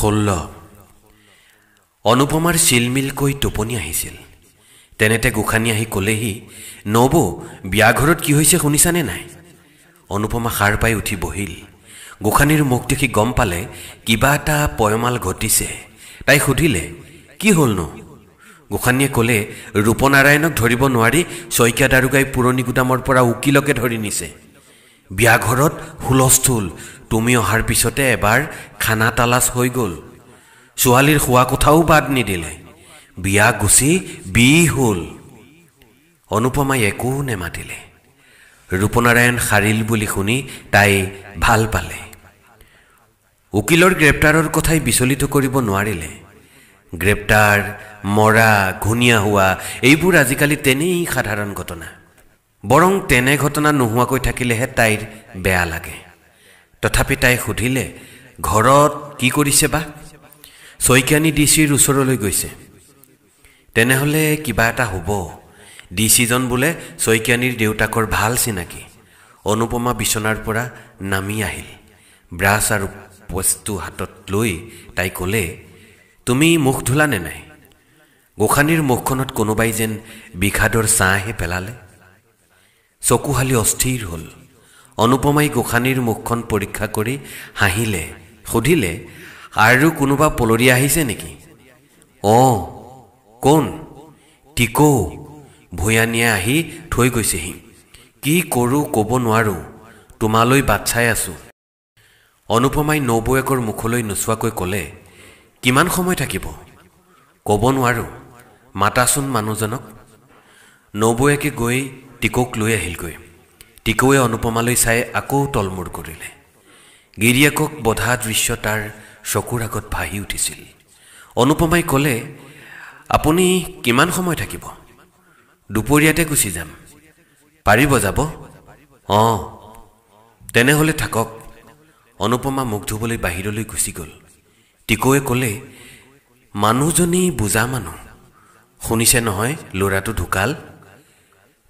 ষোল্ল অনুপমাৰ চিলমিলকৈ টোপনি আহিছিল তেনেতে গোসানী আহি ক'লেহি নবৌ ঘৰত কি হৈছে শুনিছানে নাই অনুপমা সাৰ পাই উঠি বহিল গোসানীৰ মুখ দেখি গম পালে কিবা এটা পয়মাল ঘটিছে তাই সুধিলে কি হ'লনো গোসানীয়ে ক'লে ৰূপনাৰায়ণক ধৰিব নোৱাৰি শইকীয়া দাৰোগাই পুৰণি গুদামৰ পৰা উকিলকে ধৰি নিছে বিয়া ঘৰত হুলস্থুল তুমি অহাৰ পিছতে এবাৰ খানা তালাচ হৈ গ'ল ছোৱালীৰ শোৱা কোঠাও বাদ নিদিলে বিয়া গুচি বি হ'ল অনুপমাই একো নেমাতিলে ৰূপনাৰায়ণ সাৰিল বুলি শুনি তাই ভাল পালে উকিলৰ গ্ৰেপ্তাৰৰ কথাই বিচলিত কৰিব নোৱাৰিলে গ্ৰেপ্তাৰ মৰা ঘূনীয়া হোৱা এইবোৰ আজিকালি তেনেই সাধাৰণ ঘটনা বৰং তেনে ঘটনা নোহোৱাকৈ থাকিলেহে তাইৰ বেয়া লাগে তথাপি তাই সুধিলে ঘৰত কি কৰিছে বা শইকীয়ানী ডি চিৰ ওচৰলৈ গৈছে তেনেহ'লে কিবা এটা হ'ব ডি চিজন বোলে শইকীয়ানীৰ দেউতাকৰ ভাল চিনাকি অনুপমা বিচনাৰ পৰা নামি আহিল ব্ৰাছ আৰু বস্তু হাতত লৈ তাই ক'লে তুমি মুখ ধোলা নে নাই গোসানীৰ মুখখনত কোনোবাই যেন বিষাদৰ ছাঁহে পেলালে চকুশালী অস্থিৰ হ'ল অনুপমাই গোসানীৰ মুখখন পৰীক্ষা কৰি হাঁহিলে সুধিলে আৰু কোনোবা পলৰি আহিছে নেকি অ কোন টিকৌ ভূঞানীয়ে আহি থৈ গৈছেহি কি কৰোঁ ক'ব নোৱাৰোঁ তোমালৈ বাট চাই আছোঁ অনুপমাই নবৌৱেকৰ মুখলৈ নোচোৱাকৈ ক'লে কিমান সময় থাকিব ক'ব নোৱাৰোঁ মাতাচোন মানুহজনক নবৌৱেকে গৈ টিকক লৈ আহিলগৈ টিকৌৱে অনুপমালৈ চাই আকৌ তলমূৰ কৰিলে গিৰিয়েকক বধা দৃশ্য তাৰ চকুৰ আগত ভাহি উঠিছিল অনুপমাই ক'লে আপুনি কিমান সময় থাকিব দুপৰীয়াতে গুচি যাম পাৰিব যাব অঁ তেনেহ'লে থাকক অনুপমা মুখ ধুবলৈ বাহিৰলৈ গুচি গ'ল টিকৌৱে ক'লে মানুহজনী বুজা মানুহ শুনিছে নহয় ল'ৰাটো ঢুকাল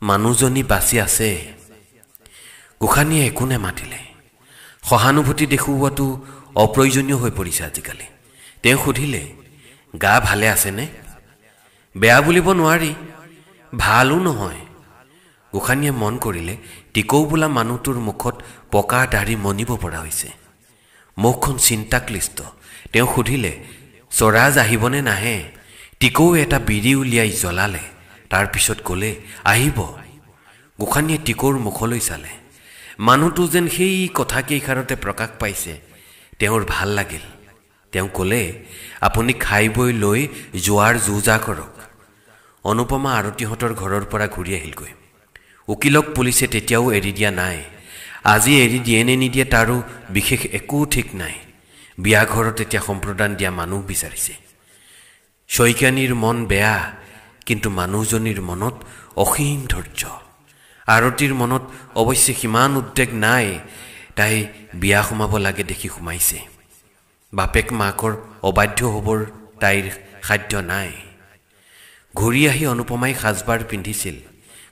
মানুহজনী বাচি আছে গোসানীয়ে একো নেমাতিলে সহানুভূতি দেখুওৱাটো অপ্ৰয়োজনীয় হৈ পৰিছে আজিকালি তেওঁ সুধিলে গা ভালে আছেনে বেয়া বুলিব নোৱাৰি ভালো নহয় গোসানীয়ে মন কৰিলে টিকৌ বোলা মানুহটোৰ মুখত পকা দাঢ়ি মনিব পৰা হৈছে মুখখন চিন্তাক্লিষ্ট তেওঁ সুধিলে স্বৰাজ আহিবনে নাহে টিকৌ এটা বিৰি উলিয়াই জ্বলালে তাৰপিছত ক'লে আহিব গোসানীয়ে টিকৌৰ মুখলৈ চালে মানুহটো যেন সেই কথাকেইষাৰতে প্ৰকাশ পাইছে তেওঁৰ ভাল লাগিল তেওঁ ক'লে আপুনি খাই বৈ লৈ যোৱাৰ যো জা কৰক অনুপমা আৰতিহঁতৰ ঘৰৰ পৰা ঘূৰি আহিলগৈ উকিলক পুলিচে তেতিয়াও এৰি দিয়া নাই আজি এৰি দিয়ে নে নিদিয়ে তাৰো বিশেষ একো ঠিক নাই বিয়া ঘৰত এতিয়া সম্প্ৰদান দিয়া মানুহ বিচাৰিছে শইকীয়ানীৰ মন বেয়া কিন্তু মানুহজনীৰ মনত অসীম ধৈৰ্য আৰতিৰ মনত অৱশ্যে সিমান উদ্বেগ নাই তাই বিয়া সোমাব লাগে দেখি সোমাইছে বাপেক মাকৰ অবাধ্য হ'বৰ তাইৰ সাধ্য নাই ঘূৰি আহি অনুপমাই সাজবাৰ পিন্ধিছিল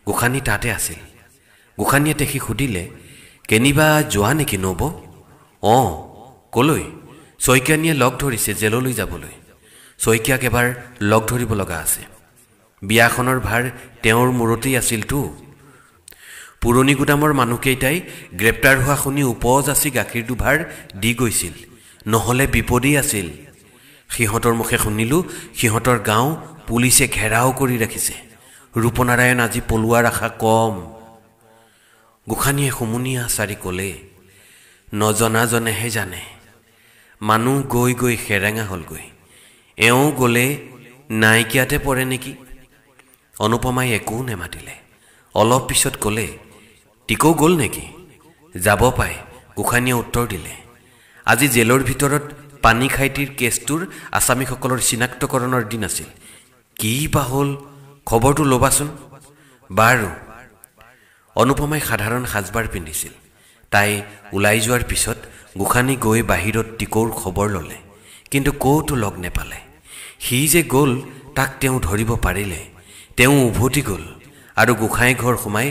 গোসানী তাতে আছিল গোসানীয়ে দেখি সুধিলে কেনিবা যোৱা নেকি নব অঁ কলৈ শইকীয়ানীয়ে লগ ধৰিছে জেললৈ যাবলৈ শইকীয়াক এবাৰ লগ ধৰিব লগা আছে বিয়াখনৰ ভাৰ তেওঁৰ মূৰতেই আছিলতো পুৰণি গোদামৰ মানুহকেইটাই গ্ৰেপ্তাৰ হোৱা শুনি ওপজ আছি গাখীৰ দুভাৰ দি গৈছিল নহ'লে বিপদেই আছিল সিহঁতৰ মুখে শুনিলোঁ সিহঁতৰ গাঁও পুলিচে ঘেৰাও কৰি ৰাখিছে ৰূপনাৰায়ণ আজি পলোৱাৰ আশা কম গোসানীয়ে সুমুনীয়া চাৰি ক'লে নজনাজনেহে জানে মানুহ গৈ গৈ সেৰেঙা হ'লগৈ এওঁ গ'লে নাইকিয়াতে পৰে নেকি অনুপমাই একো নেমাতিলে অলপ পিছত ক'লে টিকো গ'ল নেকি যাব পাই গোসানীয়ে উত্তৰ দিলে আজি জেলৰ ভিতৰত পানী খাইটিৰ কেছটোৰ আছামীসকলৰ চিনাক্তকৰণৰ দিন আছিল কি বা হ'ল খবৰটো ল'বাচোন বাৰু অনুপমাই সাধাৰণ সাজবাৰ পিন্ধিছিল তাই ওলাই যোৱাৰ পিছত গোসানী গৈ বাহিৰত টিকৌৰ খবৰ ল'লে কিন্তু ক'তো লগ নেপালে সি যে গ'ল তাক তেওঁ ধৰিব পাৰিলে তেওঁ উভতি গ'ল আৰু গোসাঁই ঘৰ সোমাই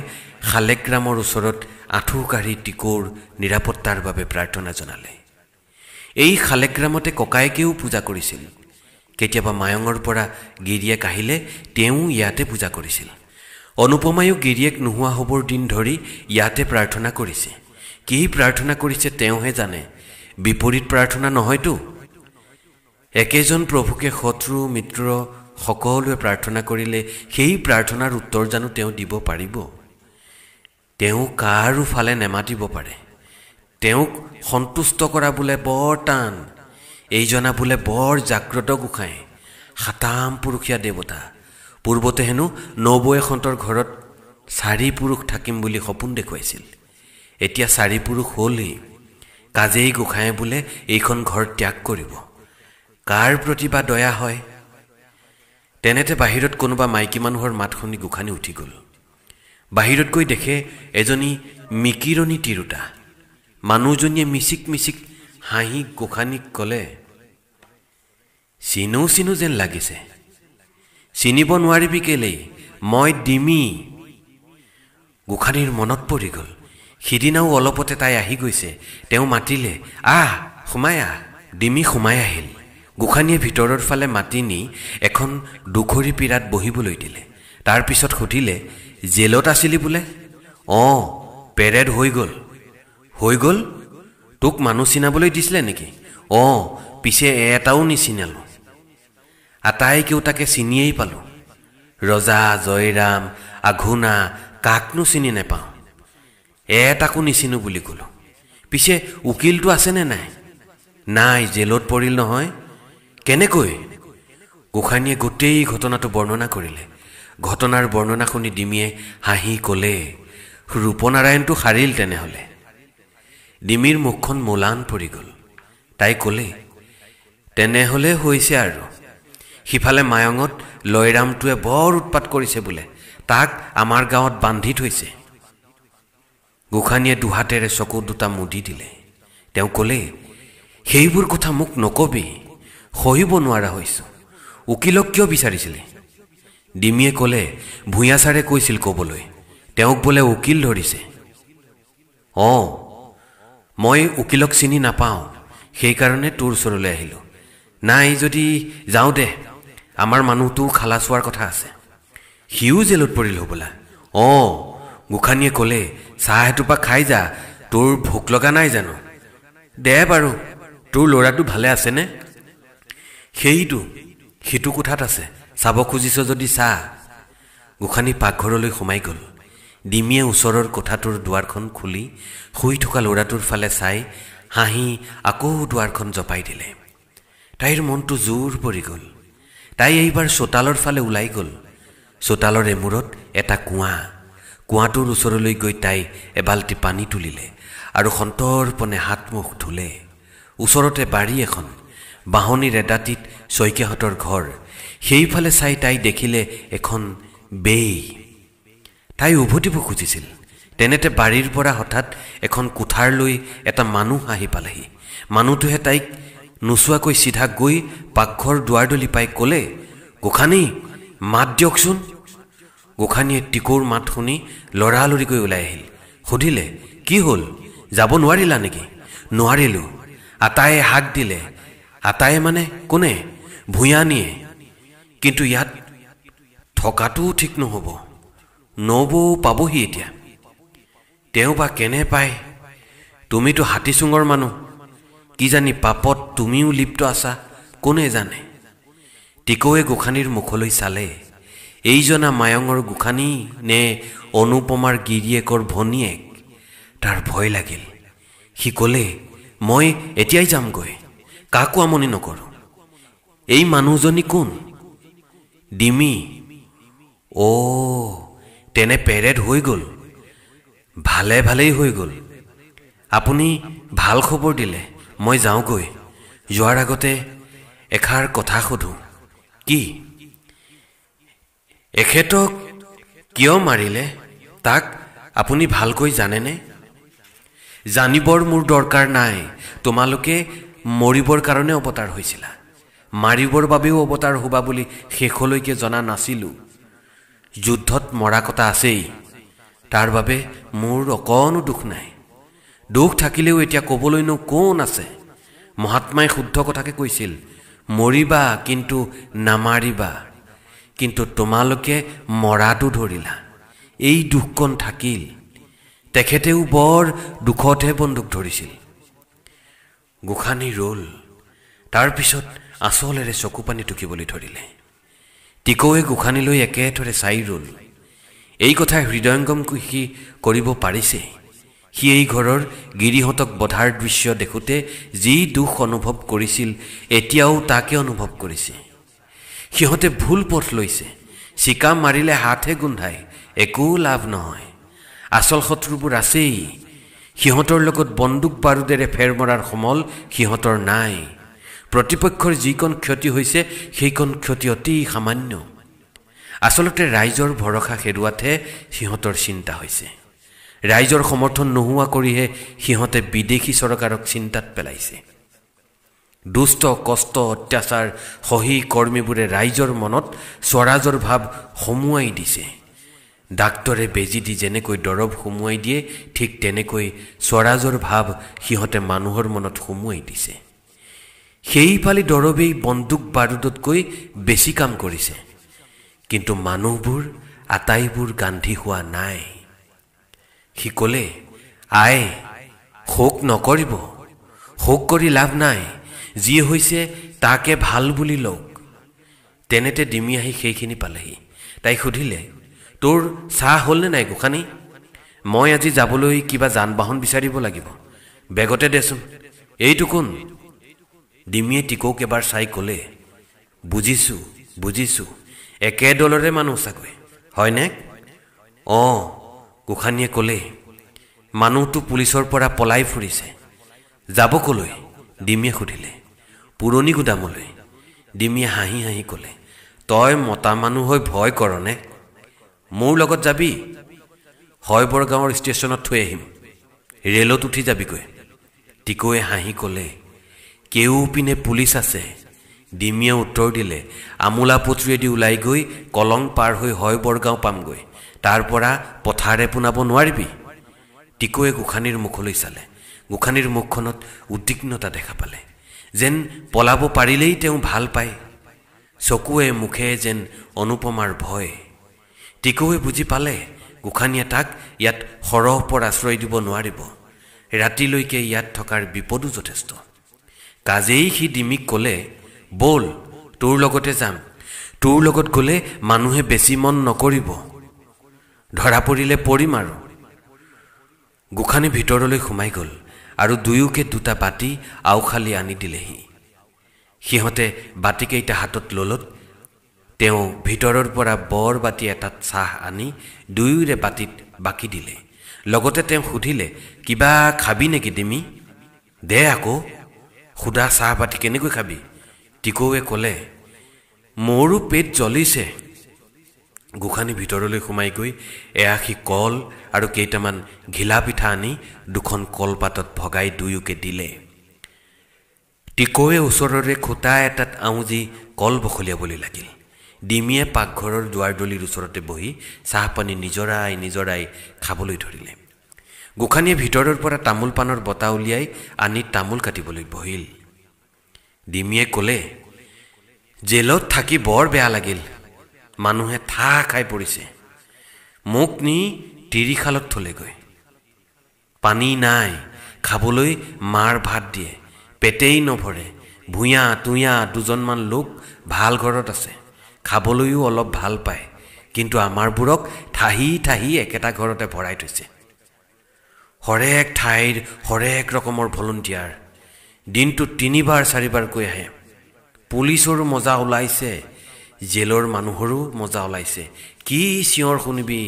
শালেগ্ৰামৰ ওচৰত আঁঠু কাঢ়ি টিকৌৰ নিৰাপত্তাৰ বাবে প্ৰাৰ্থনা জনালে এই শালেগ্ৰামতে ককায়েকেও পূজা কৰিছিল কেতিয়াবা মায়ঙৰ পৰা গিৰিয়েক আহিলে তেওঁ ইয়াতে পূজা কৰিছিল অনুপমায়ো গিৰিয়েক নোহোৱা হ'বৰ দিন ধৰি ইয়াতে প্ৰাৰ্থনা কৰিছে কি প্ৰাৰ্থনা কৰিছে তেওঁহে জানে বিপৰীত প্ৰাৰ্থনা নহয়তো একেজন প্ৰভুকে শত্ৰু মিত্ৰ সকলোৱে প্ৰাৰ্থনা কৰিলে সেই প্ৰাৰ্থনাৰ উত্তৰ জানো তেওঁ দিব পাৰিব তেওঁ কাৰো ফালে নেমাতিব পাৰে তেওঁক সন্তুষ্ট কৰা বোলে বৰ টান এইজনা বোলে বৰ জাগ্ৰত গোসাঁই সাতাম পুৰুষীয়া দেৱতা পূৰ্বতে হেনো নবৈ নবৌয়েহঁতৰ ঘৰত চাৰি পুৰুষ থাকিম বুলি সপোন দেখুৱাইছিল এতিয়া চাৰি পুৰুষ হ'লহি কাজেই গোসাঁয়ে বোলে এইখন ঘৰ ত্যাগ কৰিব কাৰ প্ৰতি বা দয়া হয় তেনেতে বাহিৰত কোনোবা মাইকী মানুহৰ মাত শুনি গোসাঁনী উঠি গ'ল বাহিৰত গৈ দেখে এজনী মিকিৰণী তিৰোতা মানুহজনীয়ে মিচিক মিচিক হাঁহি গোসানীক ক'লে চিনো চিনো যেন লাগিছে চিনিব নোৱাৰিবি কেলেই মই ডিমি গোসানীৰ মনত পৰি গ'ল সিদিনাও অলপতে তাই আহি গৈছে তেওঁ মাতিলে আহ সোমাই আহ ডিমি সোমাই আহিল গোসানীয়ে ভিতৰৰ ফালে মাতি নি এখন দুখৰি পীৰাত বহিবলৈ দিলে তাৰপিছত সুধিলে জেলত আছিলি বোলে অঁ পেৰেড হৈ গ'ল হৈ গ'ল তোক মানুহ চিনাবলৈ দিছিলে নেকি অঁ পিছে এটাও নিচিনালো আটাইকেইটাকে চিনিয়েই পালোঁ ৰজা জয়ৰাম আঘুনা কাকনো চিনি নেপাওঁ এটাকো নিচিনো বুলি ক'লোঁ পিছে উকিলটো আছেনে নাই নাই জেলত পৰিল নহয় কেনেকৈ গোসানীয়ে গোটেই ঘটনাটো বৰ্ণনা কৰিলে ঘটনাৰ বৰ্ণনা শুনি ডিমিয়ে হাঁহি ক'লে ৰূপনাৰায়ণটো সাৰিল তেনেহ'লে ডিমিৰ মুখখন মোলান পৰি গ'ল তাই ক'লে তেনেহ'লে হৈছে আৰু সিফালে মায়ঙত লয়ৰামটোৱে বৰ উৎপাত কৰিছে বোলে তাক আমাৰ গাঁৱত বান্ধি থৈছে গোসানীয়ে দুহাতেৰে চকু দুটা মুদি দিলে তেওঁ ক'লে সেইবোৰ কথা মোক নক'বি সহিব নোৱাৰা হৈছোঁ উকিলক কিয় বিচাৰিছিলে ডিমিয়ে ক'লে ভূঞা ছাৰে কৈছিল ক'বলৈ তেওঁক বোলে উকিল ধৰিছে অঁ মই উকিলক চিনি নাপাওঁ সেইকাৰণে তোৰ ওচৰলৈ আহিলোঁ নাই যদি যাওঁ দে আমাৰ মানুহটো খালাচ হোৱাৰ কথা আছে সিও জেলত পৰিল হ'বলা অঁ গোসানীয়ে ক'লে চাহ এটোপা খাই যা তোৰ ভোক লগা নাই জানো দে বাৰু তোৰ ল'ৰাটো ভালে আছেনে সেইটো সিটো কোঠাত আছে চাব খুজিছ যদি চা গোসানী পাকঘৰলৈ সোমাই গ'ল ডিমিয়ে ওচৰৰ কোঠাটোৰ দুৱাৰখন খুলি শুই থকা ল'ৰাটোৰ ফালে চাই হাঁহি আকৌ দুৱাৰখন জপাই দিলে তাইৰ মনটো জোৰ পৰি গ'ল তাই এইবাৰ চোতালৰ ফালে ওলাই গ'ল চোতালৰ এমূৰত এটা কুঁৱা কুঁৱাটোৰ ওচৰলৈ গৈ তাই এবাল্টি পানী তুলিলে আৰু সন্তৰ্পণে হাত মুখ ধুলে ওচৰতে বাৰী এখন বাঁহনীৰ এডাটিত শইকীয়াহঁতৰ ঘৰ সেইফালে চাই তাই দেখিলে এখন বেই তাই উভতিব খুজিছিল তেনেতে বাৰীৰ পৰা হঠাৎ এখন কোঠাৰ লৈ এটা মানুহ আহি পালেহি মানুহটোহে তাইক নোচোৱাকৈ চিধা গৈ পাকঘৰ দুৱাৰদলি পাই ক'লে গোসানী মাত দিয়কচোন গোঁসানীয়ে টিকৌৰ মাত শুনি লৰালৰিকৈ ওলাই আহিল সুধিলে কি হ'ল যাব নোৱাৰিলা নেকি নোৱাৰিলোঁ আটায়ে হাক দিলে আটায়ে মানে কোনে ভূঞানীয়ে কিন্তু ইয়াত থকাটোও ঠিক নহ'ব নবৌ পাবহি এতিয়া তেওঁ বা কেনে পায় তুমিতো হাতীচুঙৰ মানুহ কি জানি পাপত তুমিও লিপ্ত আছা কোনে জানে টিকৌৱে গোসানীৰ মুখলৈ চালে এইজনা মায়ঙৰ গোসানী নে অনুপমাৰ গিৰিয়েকৰ ভনীয়েক তাৰ ভয় লাগিল সি ক'লে মই এতিয়াই যামগৈ কাকো আমনি নকৰোঁ এই মানুহজনী কোন ডিমি অ তেনে পেৰেড হৈ গ'ল ভালে ভালেই হৈ গ'ল আপুনি ভাল খবৰ দিলে মই যাওঁগৈ যোৱাৰ আগতে এষাৰ কথা সোধোঁ কি এখেতক কিয় মাৰিলে তাক আপুনি ভালকৈ জানেনে জানিবৰ মোৰ দৰকাৰ নাই তোমালোকে মৰিবৰ কাৰণে অৱতাৰ হৈছিলা মাৰিবৰ বাবেও অৱতাৰ হ'বা বুলি শেষলৈকে জনা নাছিলোঁ যুদ্ধত মৰা কথা আছেই তাৰ বাবে মোৰ অকণো দুখ নাই দুখ থাকিলেও এতিয়া ক'বলৈনো কোন আছে মহাত্মাই শুদ্ধ কথাকে কৈছিল মৰিবা কিন্তু নামাৰিবা কিন্তু তোমালোকে মৰাটো ধৰিলা এই দুখকণ থাকিল তেখেতেও বৰ দুখতহে বন্দুক ধৰিছিল গোসানী ৰ'ল তাৰপিছত আচলেৰে চকু পানী টুকিবলৈ ধৰিলে টিকৌৱে গোঁসানী লৈ একেথৰে চাই ৰ'ল এই কথাই হৃদয়ংগম সি কৰিব পাৰিছে সি এই ঘৰৰ গিৰিহঁতক বধাৰ দৃশ্য দেখোঁতে যি দুখ অনুভৱ কৰিছিল এতিয়াও তাকে অনুভৱ কৰিছে সিহঁতে ভুল পথ লৈছে চিকা মাৰিলে হাতহে গোন্ধাই একো লাভ নহয় আচল শত্ৰুবোৰ আছেই সিহঁতৰ লগত বন্দুক বাৰুদেৰে ফেৰ মৰাৰ সমল সিহঁতৰ নাই প্ৰতিপক্ষৰ যিকণ ক্ষতি হৈছে সেইকণ ক্ষতি অতি সামান্য আচলতে ৰাইজৰ ভৰসা হেৰুৱাতহে সিহঁতৰ চিন্তা হৈছে ৰাইজৰ সমৰ্থন নোহোৱা কৰিহে সিহঁতে বিদেশী চৰকাৰক চিন্তাত পেলাইছে দুষ্ট কষ্ট অত্যাচাৰ সহী কৰ্মীবোৰে ৰাইজৰ মনত স্বৰাজৰ ভাৱ সোমোৱাই দিছে ডাক্তৰে বেজী দি যেনেকৈ দৰৱ সোমোৱাই দিয়ে ঠিক তেনেকৈ স্বৰাজৰ ভাৱ সিহঁতে মানুহৰ মনত সোমোৱাই দিছে সেইফালে দৰৱেই বন্দুক বাৰুদতকৈ বেছি কাম কৰিছে কিন্তু মানুহবোৰ আটাইবোৰ গান্ধী হোৱা নাই সি ক'লে আই শোক নকৰিব শোক কৰি লাভ নাই যি হৈছে তাকে ভাল বুলি লওক তেনেতে ডিমি আহি সেইখিনি পালেহি তাই সুধিলে তোৰ চাহ হ'লনে নাই গোসানী মই আজি যাবলৈ কিবা যান বাহন বিচাৰিব লাগিব বেগতে দেচোন এইটো কোন ডিমিয়ে টিকৌক এবাৰ চাই ক'লে বুজিছোঁ বুজিছোঁ একেদলৰে মানুহ চাগৈ হয়নে অঁ গোসানীয়ে ক'লে মানুহটো পুলিচৰ পৰা পলাই ফুৰিছে যাব ক'লৈ ডিমিয়ে সুধিলে পুৰণি গুদামলৈ ডিমিয়ে হাঁহি হাঁহি ক'লে তই মতা মানুহ হৈ ভয় কৰনে মোৰ লগত যাবি হয় বৰগাঁৱৰ ষ্টেচনত থৈ আহিম ৰে'লত উঠি যাবিগৈ টিকৈয়ে হাঁহি ক'লে কেউ পিনে পুলিচ আছে ডিমিয়ে উত্তৰ দিলে আমোলা পুত্ৰীয়েদি ওলাই গৈ কলং পাৰ হৈ হয় বৰগাঁও পামগৈ তাৰ পৰা পথাৰে পোনাব নোৱাৰিবি টিকুৱে গোসানীৰ মুখলৈ চালে গোসানীৰ মুখখনত উদ্বিগ্নতা দেখা পালে যেন পলাব পাৰিলেই তেওঁ ভাল পায় চকুৱে মুখে যেন অনুপমাৰ ভয় টিকুৱে বুজি পালে গোসানীয়ে তাক ইয়াত সৰহ পৰ আশ্ৰয় দিব নোৱাৰিব ৰাতিলৈকে ইয়াত থকাৰ বিপদো যথেষ্ট কাজেই সি ডিমিক ক'লে ব'ল তোৰ লগতে যাম তোৰ লগত গ'লে মানুহে বেছি মন নকৰিব ধৰা পৰিলে পৰিম আৰু গোসানী ভিতৰলৈ সোমাই গ'ল আৰু দুয়োকে দুটা বাতি আওখালি আনি দিলেহি সিহঁতে বাতিকেইটা হাতত ল'লত তেওঁ ভিতৰৰ পৰা বৰ বাতি এটাত চাহ আনি দুয়োৰে বাতিত বাকী দিলে লগতে তেওঁ সুধিলে কিবা খাবি নেকি ডিমি দে আকৌ সোধা চাহপাতি কেনেকৈ খাবি টিকৌৱে ক'লে মোৰো পেট জ্বলিছে গোসানী ভিতৰলৈ সোমাই গৈ এআশী কল আৰু কেইটামান ঘিলা পিঠা আনি দুখন কলপাতত ভগাই দুয়োকে দিলে টিকৌৱে ওচৰৰে খুটা এটাত আওঁজি কল বখলিয়াবলৈ লাগিল ডিমিয়ে পাকঘৰৰ দুৱাৰদলিৰ ওচৰতে বহি চাহ পানী নিজৰাই নিজৰাই খাবলৈ ধৰিলে গোসানীয়ে ভিতৰৰ পৰা তামোল পাণৰ বঁটা উলিয়াই আনি তামোল কাটিবলৈ বহিল ডিমিয়ে ক'লে জেলত থাকি বৰ বেয়া লাগিল মানুহে থাহ খাই পৰিছে মোক নি তিৰিশালত থলেগৈ পানী নাই খাবলৈ মাৰ ভাত দিয়ে পেটেই নভৰে ভূঞা তুঞা দুজনমান লোক ভাল ঘৰত আছে খাবলৈও অলপ ভাল পায় কিন্তু আমাৰবোৰক ঠাহি ঠাহি একেটা ঘৰতে ভৰাই থৈছে হৰেক ঠাইৰ হৰেক ৰকমৰ ভলণ্টিয়াৰ দিনটোত তিনিবাৰ চাৰিবাৰকৈ আহে পুলিচৰো মজা ওলাইছে জেলৰ মানুহৰো মজা ওলাইছে কি চিঞৰ শুনিবি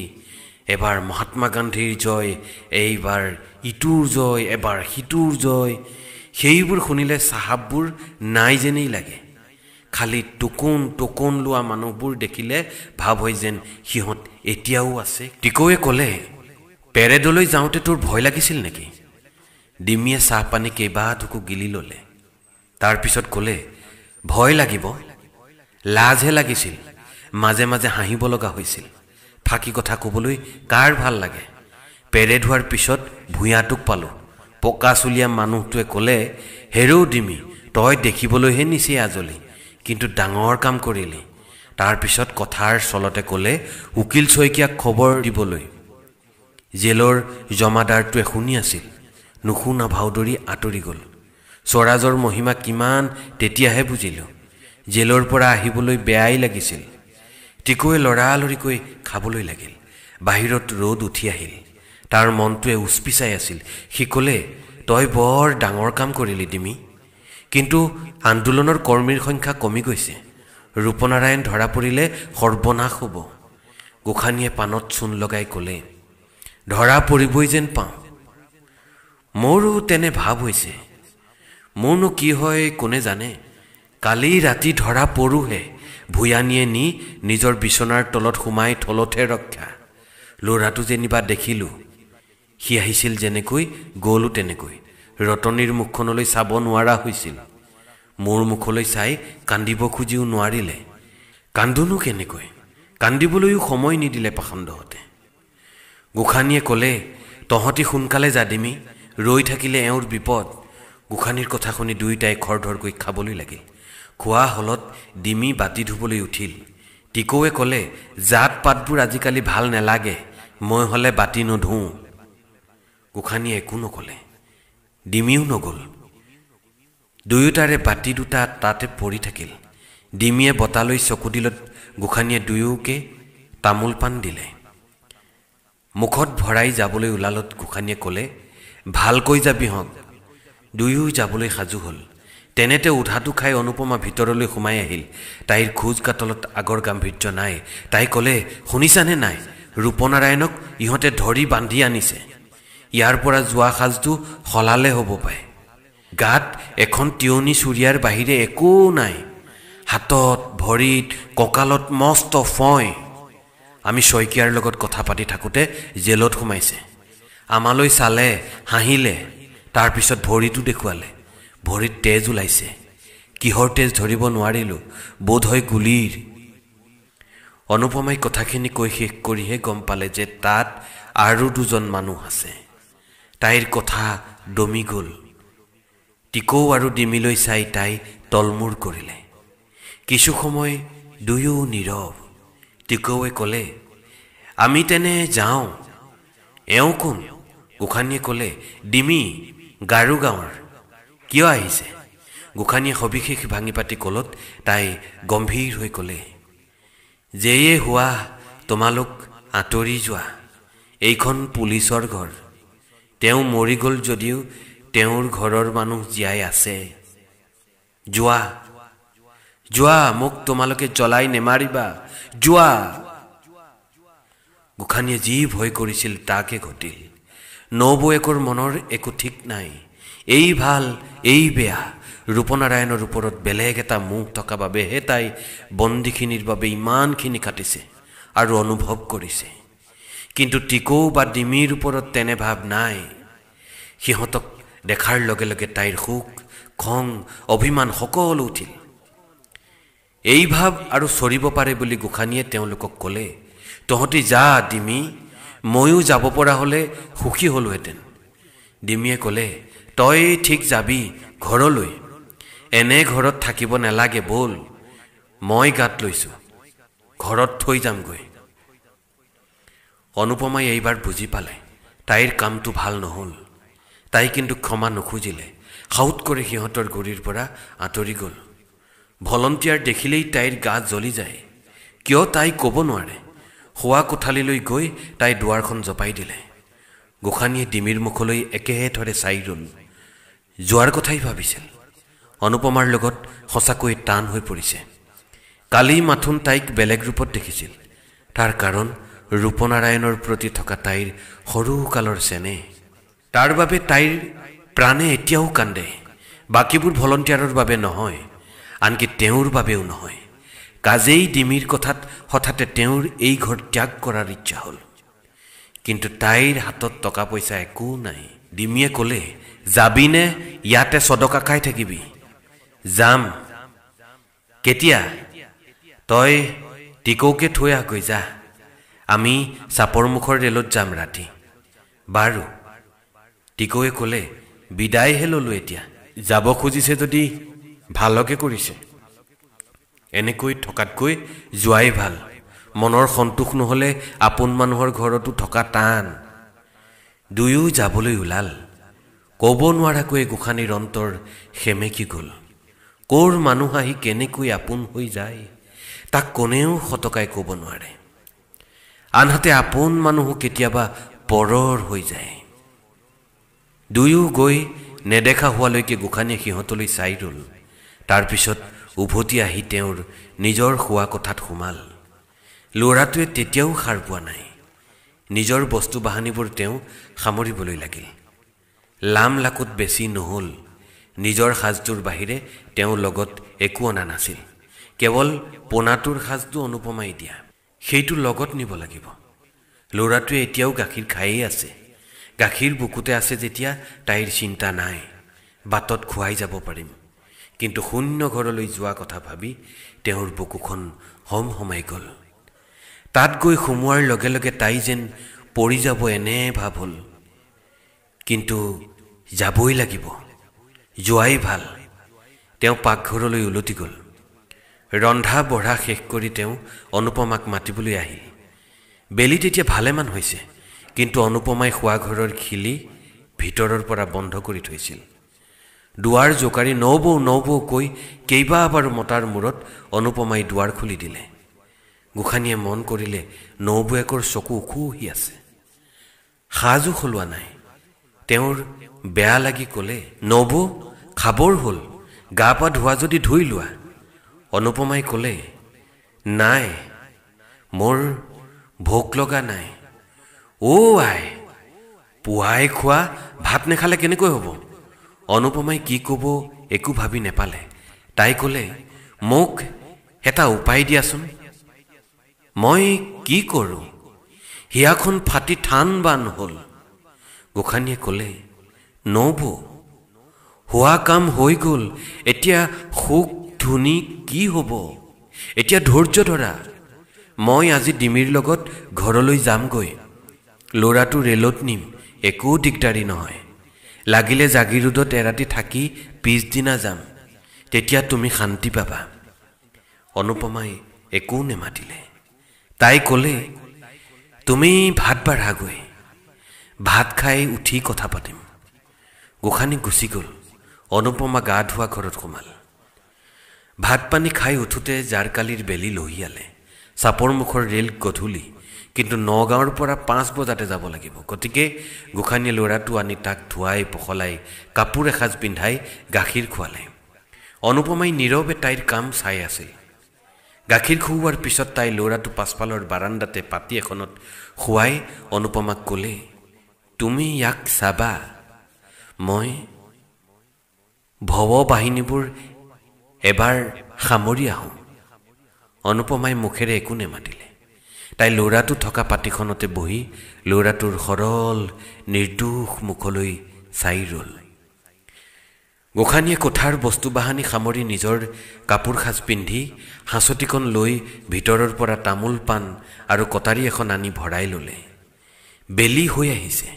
এবাৰ মহাত্মা গান্ধীৰ জয় এইবাৰ ইটোৰ জয় এবাৰ সিটোৰ জয় সেইবোৰ শুনিলে চাহাববোৰ নাই যেনেই লাগে খালি টোকোন টোকোন লোৱা মানুহবোৰ দেখিলে ভাৱ হয় যেন সিহঁত এতিয়াও আছে টিকৈয়ে ক'লে পেৰেডলৈ যাওঁতে তোৰ ভয় লাগিছিল নেকি ডিমিয়ে চাহ পানী কেইবাটুকু গিলি ল'লে তাৰপিছত ক'লে ভয় লাগিব লাজহে লাগিছিল মাজে মাজে হাঁহিব লগা হৈছিল ফাঁকি কথা ক'বলৈ কাৰ ভাল লাগে পেৰেড হোৱাৰ পিছত ভূঞাটোক পালোঁ পকা চুলীয়া মানুহটোৱে ক'লে হেৰৌ ডিমি তই দেখিবলৈহে নিচে আজলি কিন্তু ডাঙৰ কাম কৰিলি তাৰপিছত কথাৰ চলতে ক'লে উকিল শইকীয়াক খবৰ দিবলৈ জেলৰ জমাদাৰটোৱে শুনি আছিল নুশুনা ভাওদৰি আঁতৰি গ'ল স্বৰাজৰ মহিমা কিমান তেতিয়াহে বুজিলোঁ জেলৰ পৰা আহিবলৈ বেয়াই লাগিছিল টিকৈ লৰালৰিকৈ খাবলৈ লাগিল বাহিৰত ৰ'দ উঠি আহিল তাৰ মনটোৱে উচপি চাই আছিল সি ক'লে তই বৰ ডাঙৰ কাম কৰিলি ডিমি কিন্তু আন্দোলনৰ কৰ্মীৰ সংখ্যা কমি গৈছে ৰূপনাৰায়ণ ধৰা পৰিলে সৰ্বনাশ হ'ব গোসানীয়ে পাণত চোন লগাই ক'লে ধৰা পৰিবই যেন পাওঁ মোৰো তেনে ভাৱ হৈছে মোৰনো কি হয় কোনে জানে কালি ৰাতি ধৰা পৰোহে ভূঞানীয়ে নি নিজৰ বিচনাৰ তলত সোমাই থলতহে ৰক্ষা ল'ৰাটো যেনিবা দেখিলোঁ সি আহিছিল যেনেকৈ গ'লো তেনেকৈ ৰতনীৰ মুখখনলৈ চাব নোৱাৰা হৈছিল মোৰ মুখলৈ চাই কান্দিব খুজিও নোৱাৰিলে কান্দোনো কেনেকৈ কান্দিবলৈও সময় নিদিলে পাখণ্ডহঁতে গোসানীয়ে ক'লে তহঁতি সোনকালে যা ডিমি ৰৈ থাকিলে এওঁৰ বিপদ গোসানীৰ কথা শুনি দুয়োটাই খৰধৰকৈ খাবলৈ লাগে খোৱা হলত ডিমি বাতি ধুবলৈ উঠিল টিকৌৱে ক'লে জাত পাতবোৰ আজিকালি ভাল নেলাগে মই হ'লে বাতি নধুওঁ গোসানীয়ে একো নক'লে ডিমিও নগ'ল দুয়োটাৰে বাতি দুটা তাতে পৰি থাকিল ডিমিয়ে বতালৈ চকু দিলত গোসানীয়ে দুয়োকে তামোল পাণ দিলে মুখত ভৰাই যাবলৈ ওলালত গোসানীয়ে ক'লে ভালকৈ যাবি হওক দুয়ো যাবলৈ সাজু হ'ল তেনেতে উধাটো খাই অনুপমা ভিতৰলৈ সোমাই আহিল তাইৰ খোজ কাতলত আগৰ গাম্ভীৰ্য নাই তাই ক'লে শুনিছানে নাই ৰূপনাৰায়ণক ইহঁতে ধৰি বান্ধি আনিছে ইয়াৰ পৰা যোৱা সাজটো সলালে হ'ব পাৰে গাত এখন তিয়নি চুৰিয়াৰ বাহিৰে একো নাই হাতত ভৰিত কঁকালত মস্ত ফয় আমি শইকীয়াৰ লগত কথা পাতি থাকোঁতে জেলত সোমাইছে আমালৈ চালে হাঁহিলে তাৰপিছত ভৰিটো দেখুৱালে ভৰিত তেজ ওলাইছে কিহৰ তেজ ধৰিব নোৱাৰিলোঁ বোধ হয় গুলীৰ অনুপমাই কথাখিনি কৈ শেষ কৰিহে গম পালে যে তাত আৰু দুজন মানুহ আছে তাইৰ কথা দমি গ'ল টিকৌ আৰু ডিমিলৈ চাই তাই তলমূৰ কৰিলে কিছু সময় দুয়ো নীৰৱ টিকৌৱে ক'লে আমি তেনে যাওঁ এওঁ কোন গোসানীয়ে ক'লে ডিমি গাৰু গাঁৱৰ কিয় আহিছে গোসানীয়ে সবিশেষ ভাঙি পাতি কলত তাই গম্ভীৰ হৈ ক'লে যেয়ে হোৱা তোমালোক আঁতৰি যোৱা এইখন পুলিচৰ ঘৰ তেওঁ মৰি গ'ল যদিও তেওঁৰ ঘৰৰ মানুহ জীয়াই আছে যোৱা যোৱা মোক তোমালোকে জ্বলাই নেমাৰিবা যোৱা গোঁসানীয়ে যি ভয় কৰিছিল তাকে ঘটিল ন নবৌৱেকৰ মনৰ একো ঠিক নাই এই ভাল এই বেয়া ৰূপনাৰায়ণৰ ওপৰত বেলেগ এটা মুখ থকা বাবেহে তাই বন্দীখিনিৰ বাবে ইমানখিনি কাটিছে আৰু অনুভৱ কৰিছে কিন্তু টিকৌ বা ডিমিৰ ওপৰত তেনে ভাৱ নাই সিহঁতক দেখাৰ লগে লগে তাইৰ সুখ খং অভিমান সকলো উঠিল এই ভাব আৰু চৰিব পাৰে বুলি গোসানীয়ে তেওঁলোকক ক'লে তহঁতি যা ডিমি ময়ো যাব পৰা হ'লে সুখী হ'লোহেঁতেন ডিমিয়ে ক'লে তই ঠিক যাবি ঘৰলৈ এনে ঘৰত থাকিব নালাগে ব'ল মই গাত লৈছোঁ ঘৰত থৈ যামগৈ অনুপমাই এইবাৰ বুজি পালে তাইৰ কামটো ভাল নহ'ল তাই কিন্তু ক্ষমা নুখুজিলে সাউত কৰি সিহঁতৰ গুৰিৰ পৰা আঁতৰি গ'ল ভলণ্টিয়াৰ দেখিলেই তাইৰ গা জ্বলি যায় কিয় তাই ক'ব নোৱাৰে শোৱা কোঠালিলৈ গৈ তাই দুৱাৰখন জপাই দিলে গোসানীয়ে ডিমিৰ মুখলৈ একেহে থৰে চাই ৰ'ল যোৱাৰ কথাই ভাবিছিল অনুপমাৰ লগত সঁচাকৈ টান হৈ পৰিছে কালি মাথোন তাইক বেলেগ ৰূপত দেখিছিল তাৰ কাৰণ ৰূপনাৰায়ণৰ প্ৰতি থকা তাইৰ সৰুকালৰ চেনেহ তাৰ বাবে তাইৰ প্ৰাণে এতিয়াও কান্দে বাকীবোৰ ভলণ্টিয়াৰৰ বাবে নহয় আনকি তেওঁৰ বাবেও নহয় কাজেই ডিমিৰ কথাত হঠাতে তেওঁৰ এই ঘৰ ত্যাগ কৰাৰ ইচ্ছা হ'ল কিন্তু তাইৰ হাতত টকা পইচা একো নাই ডিমিয়ে ক'লে যাবিনে ইয়াতে চদকা খাই থাকিবি যাম কেতিয়া তই টিকৌকে থৈ আগৈ যা আমি চাপৰ মুখৰ ৰে'লত যাম ৰাতি বাৰু টিকৌৱে ক'লে বিদায়হে ল'লোঁ এতিয়া যাব খুজিছে যদি ভালকে কৰিছে এনেকৈ থকাতকৈ যোৱাই ভাল মনৰ সন্তোষ নহ'লে আপোন মানুহৰ ঘৰতো থকা টান দুয়ো যাবলৈ ওলাল ক'ব নোৱাৰাকৈ গোসানীৰ অন্তৰ সেমেকি গ'ল ক'ৰ মানুহ আহি কেনেকৈ আপোন হৈ যায় তাক কোনেও সতকাই ক'ব নোৱাৰে আনহাতে আপোন মানুহো কেতিয়াবা পৰৰ হৈ যায় দুয়ো গৈ নেদেখা হোৱালৈকে গোসানীয়ে সিহঁতলৈ চাই ৰ'ল তাৰ পিছত উভতি আহি তেওঁৰ নিজৰ শোৱা কথাত সোমাল ল'ৰাটোৱে তেতিয়াও সাৰ পোৱা নাই নিজৰ বস্তু বাহানিবোৰ তেওঁ সামৰিবলৈ লাগিল লাম লাকুত বেছি নহ'ল নিজৰ সাজটোৰ বাহিৰে তেওঁ লগত একো অনা নাছিল কেৱল পোনাটোৰ সাজটো অনুপমাই দিয়া সেইটো লগত নিব লাগিব ল'ৰাটোৱে এতিয়াও গাখীৰ খায়েই আছে গাখীৰ বুকুতে আছে যেতিয়া তাইৰ চিন্তা নাই বাটত খুৱাই যাব পাৰিম কিন্তু শূন্য ঘৰলৈ যোৱা কথা ভাবি তেওঁৰ বুকুখন হম সোমাই গ'ল তাত গৈ সোমোৱাৰ লগে লগে তাই যেন পৰি যাব এনে ভাৱ হ'ল কিন্তু যাবই লাগিব যোৱাই ভাল তেওঁ পাকঘৰলৈ উলটি গ'ল ৰন্ধা বঢ়া শেষ কৰি তেওঁ অনুপমাক মাতিবলৈ আহিল বেলি তেতিয়া ভালেমান হৈছে কিন্তু অনুপমাই শোৱাঘৰৰ খিলি ভিতৰৰ পৰা বন্ধ কৰি থৈছিল দুৱাৰ জোকাৰি নবৌ নবৌ কৈ কেইবাবাৰো মতাৰ মূৰত অনুপমাই দুৱাৰ খুলি দিলে গোসানীয়ে মন কৰিলে নবৌৱেকৰ চকু ওখহি আছে সাজো সলোৱা নাই তেওঁৰ বেয়া লাগি ক'লে নবৌ খাবৰ হ'ল গা পা ধোৱা যদি ধুই লোৱা অনুপমাই ক'লে নাই মোৰ ভোক লগা নাই ঔ আই পুৱাই খোৱা ভাত নেখালে কেনেকৈ হ'ব অনুপমাই কি ক'ব একো ভাবি নেপালে তাই ক'লে মোক এটা উপায় দিয়াচোন মই কি কৰোঁ হিয়াখন ফাটি থান বান হ'ল গোসানীয়ে ক'লে নব হোৱা কাম হৈ গ'ল এতিয়া সুখ ধুনি কি হ'ব এতিয়া ধৈৰ্য ধৰা মই আজি ডিমিৰ লগত ঘৰলৈ যামগৈ ল'ৰাটো ৰে'লত নিম একো দিগদাৰী নহয় লাগিলে জাগিৰোদত এৰাতি থাকি পিছদিনা যাম তেতিয়া তুমি শান্তি পাবা অনুপমাই একো নেমাতিলে তাই ক'লে তুমি ভাত বাঢ়াগৈ ভাত খাই উঠি কথা পাতিম গোসানী গুচি গ'ল অনুপমা গা ধোৱা ঘৰত সোমাল ভাত পানী খাই উঠোঁতে জাৰকালিৰ বেলি লহিয়ালে চাপৰমুখৰ ৰেল গধূলি কিন্তু নগাঁৱৰ পৰা পাঁচ বজাতে যাব লাগিব গতিকে গোসানী ল'ৰাটো আনি তাক ধুৱাই পখলাই কাপোৰ এসাঁজ পিন্ধাই গাখীৰ খোৱালে অনুপমাই নীৰৱে তাইৰ কাম চাই আছিল গাখীৰ খুওৱাৰ পিছত তাই ল'ৰাটো পাছফালৰ বাৰাণ্ডাতে পাতি এখনত শুৱাই অনুপমাক ক'লে তুমি ইয়াক চাবা মই ভৱ বাহিনীবোৰ এবাৰ সামৰি আহোঁ অনুপমাই মুখেৰে একো নেমাতিলে তাই ল'ৰাটো থকা পাতিখনতে বহি ল'ৰাটোৰ সৰল নিৰ্দোষ মুখলৈ চাই ৰ'ল গোসানীয়ে কোঠাৰ বস্তু বাহানি সামৰি নিজৰ কাপোৰ সাজ পিন্ধি হাঁচতিখন লৈ ভিতৰৰ পৰা তামোল পাণ আৰু কটাৰী এখন আনি ভৰাই ল'লে বেলি হৈ আহিছে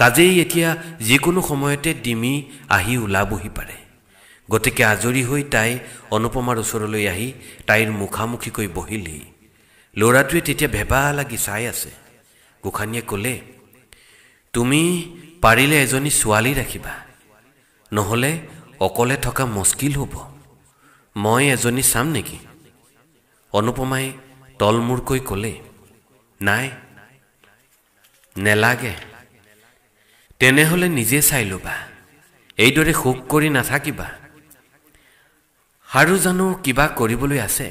কাজেই এতিয়া যিকোনো সময়তে ডিমি আহি ওলাবহি পাৰে গতিকে আজৰি হৈ তাই অনুপমাৰ ওচৰলৈ আহি তাইৰ মুখামুখিকৈ বহিলহি ল'ৰাটোৱে তেতিয়া ভেবা লাগি চাই আছে গোসানীয়ে ক'লে তুমি পাৰিলে এজনী ছোৱালী ৰাখিবা নহ'লে অকলে থকা মস্কিল হ'ব মই এজনী চাম নেকি অনুপমাই তলমূৰকৈ ক'লে নাই নেলাগে তেনেহ'লে নিজে চাই ল'বা এইদৰে সুখ কৰি নাথাকিবা আৰু জানো কিবা কৰিবলৈ আছে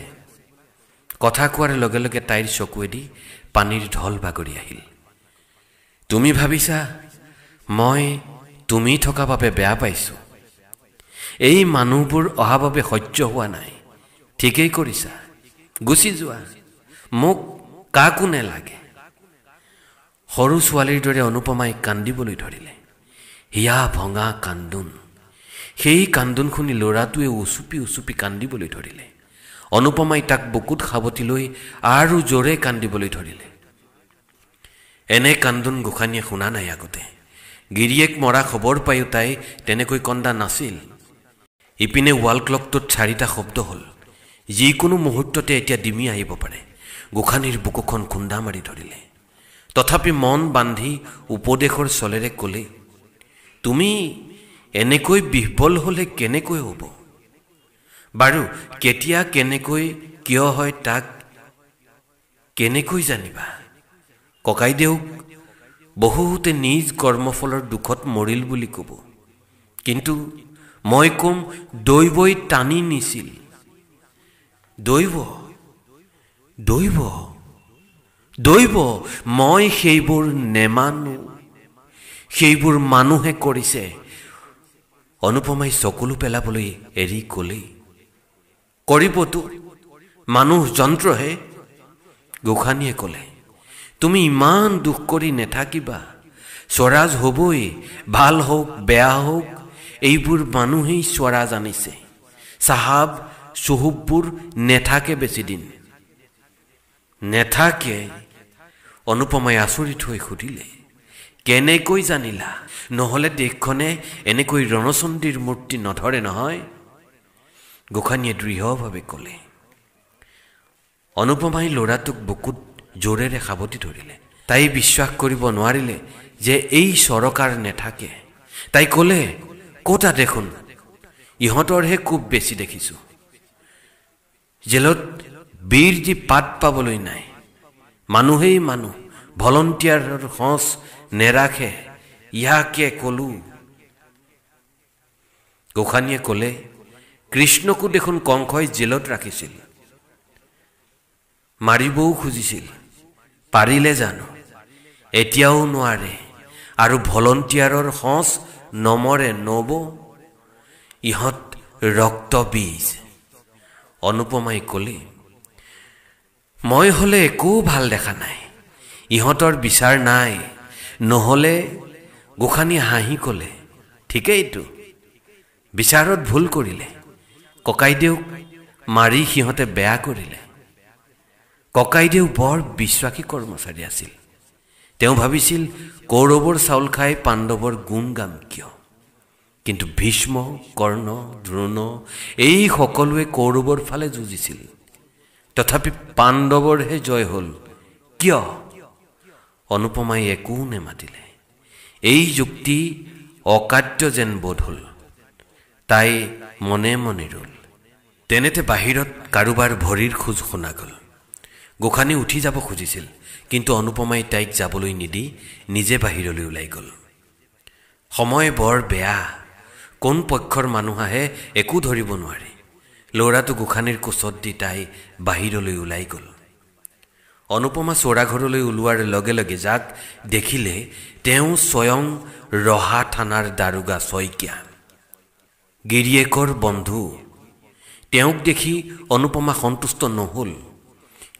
কথা কোৱাৰ লগে লগে তাইৰ চকুৱেদি পানীৰ ঢল বাগৰি আহিল তুমি ভাবিছা মই তুমি থকা বাবে বেয়া পাইছোঁ এই মানুহবোৰ অহা বাবে সহ্য হোৱা নাই ঠিকেই কৰিছা গুচি যোৱা মোক কাকো নেলাগে সৰু ছোৱালীৰ দৰে অনুপমাই কান্দিবলৈ ধৰিলে হিয়া ভঙা কান্দোন সেই কান্দোন শুনি ল'ৰাটোৱে উচুপি উচুপি কান্দিবলৈ ধৰিলে অনুপমাই তাক বুকুত সাৱতি লৈ আৰু জোৰে কান্দিবলৈ ধৰিলে এনে কান্দোন গোসানীয়ে শুনা নাই আগতে গিৰিয়েক মৰা খবৰ পায়ো তাই তেনেকৈ কন্দা নাছিল ইপিনে ৱাল ক্লকটোত চাৰিটা শব্দ হ'ল যিকোনো মুহূৰ্ততে এতিয়া ডিমি আহিব পাৰে গোসানীৰ বুকুখন খুন্দা মাৰি ধৰিলে তথাপি মন বান্ধি উপদেশৰ চলেৰে ক'লে তুমি এনেকৈ বিহ্বল হ'লে কেনেকৈ হ'ব বাৰু কেতিয়া কেনেকৈ কিয় হয় তাক কেনেকৈ জানিবা ককাইদেউক বহুতে নিজ কৰ্মফলৰ দুখত মৰিল বুলি ক'ব কিন্তু মই ক'ম দৈৱই টানি নিছিল দৈৱ দৈৱ দৈৱ মই সেইবোৰ নেমানো সেইবোৰ মানুহে কৰিছে অনুপমাই চকুলো পেলাবলৈ এৰি ক'লেই কৰিবতো মানুহ যন্ত্ৰহে গোসানীয়ে ক'লে তুমি ইমান দুখ কৰি নেথাকিবা স্বৰাজ হ'বই ভাল হওক বেয়া হওক এইবোৰ মানুহেই স্বৰাজ আনিছে চাহাব চহুববোৰ নেথাকে বেছিদিন নেথাকে অনুপমাই আচৰিত হৈ সুধিলে কেনেকৈ জানিলা নহ'লে দেশখনে এনেকৈ ৰণচণ্ডীৰ মূৰ্তি নধৰে নহয় গোসানীয়ে দৃঢ়ভাৱে ক'লে অনুপমাই ল'ৰাটোক বুকুত জোৰেৰে সাৱটি ধৰিলে তাই বিশ্বাস কৰিব নোৱাৰিলে যে এই চৰকাৰ নেথাকে তাই ক'লে ক'তা দেখোন ইহঁতৰহে খুব বেছি দেখিছোঁ জেলত বীৰ যি পাত পাবলৈ নাই মানুহেই মানুহ ভলণ্টিয়াৰৰ সঁচ নেৰাখে ইয়াকে কলো গোসানীয়ে ক'লে কৃষ্ণকো দেখোন কংসই জেলত ৰাখিছিল মাৰিবও খুজিছিল পাৰিলে জানো এতিয়াও নোৱাৰে আৰু ভলণ্টিয়াৰৰ সঁচ নমৰে নব ইহঁত ৰক্ত বীজ অনুপমাই ক'লে মই হ'লে একো ভাল দেখা নাই ইহঁতৰ বিচাৰ নাই নহ'লে গোসানীয়ে হাঁহি ক'লে ঠিকেইটো বিচাৰত ভুল কৰিলে ককাইদেউক মাৰি সিহঁতে বেয়া কৰিলে ককাইদেউ বৰ বিশ্বাসী কৰ্মচাৰী আছিল তেওঁ ভাবিছিল কৌৰৱৰ চাউল খাই পাণ্ডৱৰ গুণ গাম কিয় কিন্তু ভীষ্ম কৰ্ণ দ্ৰোণ এই সকলোৱে কৌৰৱৰ ফালে যুঁজিছিল তথাপি পাণ্ডৱৰহে জয় হ'ল কিয় অনুপমাই একো নেমাতিলে এই যুক্তি অকাৰ্য যেন বোধ হ'ল তাই মনে মনে ৰ'ল তেনেতে বাহিৰত কাৰোবাৰ ভৰিৰ খোজ শুনা গ'ল গোসানী উঠি যাব খুজিছিল কিন্তু অনুপমাই তাইক যাবলৈ নিদি নিজে বাহিৰলৈ ওলাই গ'ল সময় বৰ বেয়া কোন পক্ষৰ মানুহ আহে একো ধৰিব নোৱাৰি ল'ৰাটো গোসানীৰ কোচত দি তাই বাহিৰলৈ ওলাই গ'ল অনুপমা চোৰাঘৰলৈ ওলোৱাৰ লগে লগে যাক দেখিলে তেওঁ স্বয়ং ৰহা থানাৰ দাৰোগা শইকীয়া গিৰিয়েকৰ বন্ধু তেওঁক দেখি অনুপমা সন্তুষ্ট নহ'ল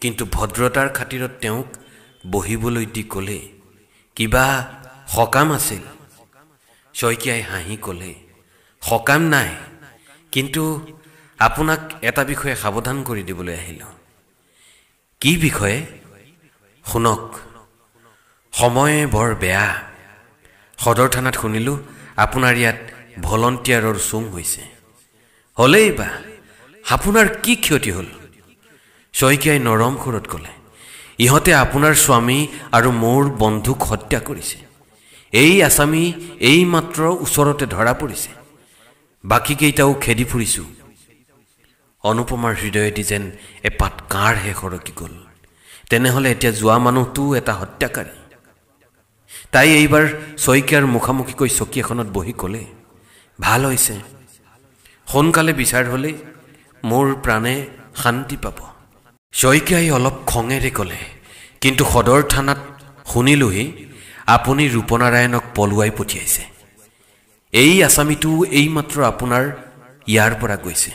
কিন্তু ভদ্ৰতাৰ খাতিৰত তেওঁক বহিবলৈ দি ক'লে কিবা সকাম আছিল শইকীয়াই হাঁহি ক'লে সকাম নাই কিন্তু আপোনাক এটা বিষয়ে সাৱধান কৰি দিবলৈ আহিলোঁ কি বিষয়ে শুনক সময়ে বৰ বেয়া সদৰ থানাত শুনিলোঁ আপোনাৰ ইয়াত ভলণ্টিয়াৰৰ চুম হৈছে হ'লেই বা আপোনাৰ কি ক্ষতি হ'ল শইকীয়াই নৰম সুৰত ক'লে ইহঁতে আপোনাৰ স্বামী আৰু মোৰ বন্ধুক হত্যা কৰিছে এই আছামী এইমাত্ৰ ওচৰতে ধৰা পৰিছে বাকীকেইটাও খেদি ফুৰিছোঁ অনুপমাৰ হৃদয়েদি যেন এপাত কাঁড়হে সৰকি গ'ল তেনেহ'লে এতিয়া যোৱা মানুহটোও এটা হত্যাকাৰী তাই এইবাৰ শইকীয়াৰ মুখামুখিকৈ চকী এখনত বহি ক'লে ভাল হৈছে সোনকালে বিচাৰ হ'লেই মোৰ প্ৰাণে শান্তি পাব শইকীয়াই অলপ খঙেৰে ক'লে কিন্তু সদৰ থানাত শুনিলোহি আপুনি ৰূপনাৰায়ণক পলুৱাই পঠিয়াইছে এই আছামীটো এইমাত্ৰ আপোনাৰ ইয়াৰ পৰা গৈছে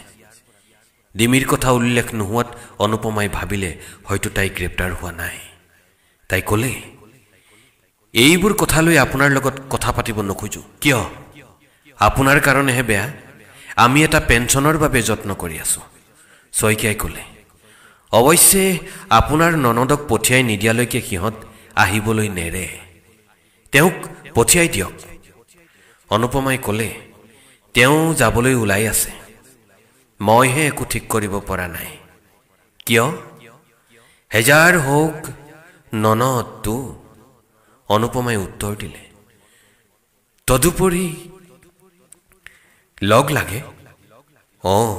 ডিমিৰ কথা উল্লেখ নোহোৱাত অনুপমাই ভাবিলে হয়তো তাই গ্ৰেপ্তাৰ হোৱা নাই তাই ক'লে এইবোৰ কথালৈ আপোনাৰ লগত কথা পাতিব নোখোজো কিয় আপোনাৰ কাৰণেহে বেয়া আমি এটা পেঞ্চনৰ বাবে যত্ন কৰি আছোঁ শইকীয়াই ক'লে অৱশ্যে আপোনাৰ ননদক পঠিয়াই নিদিয়ালৈকে সিহঁত আহিবলৈ নেৰে তেওঁক পঠিয়াই দিয়ক অনুপমাই ক'লে তেওঁ যাবলৈ ওলাই আছে মইহে একো ঠিক কৰিব পৰা নাই কিয় হেজাৰ হওক ননদটো অনুপমাই উত্তৰ দিলে তদুপৰি লগ লাগে অঁ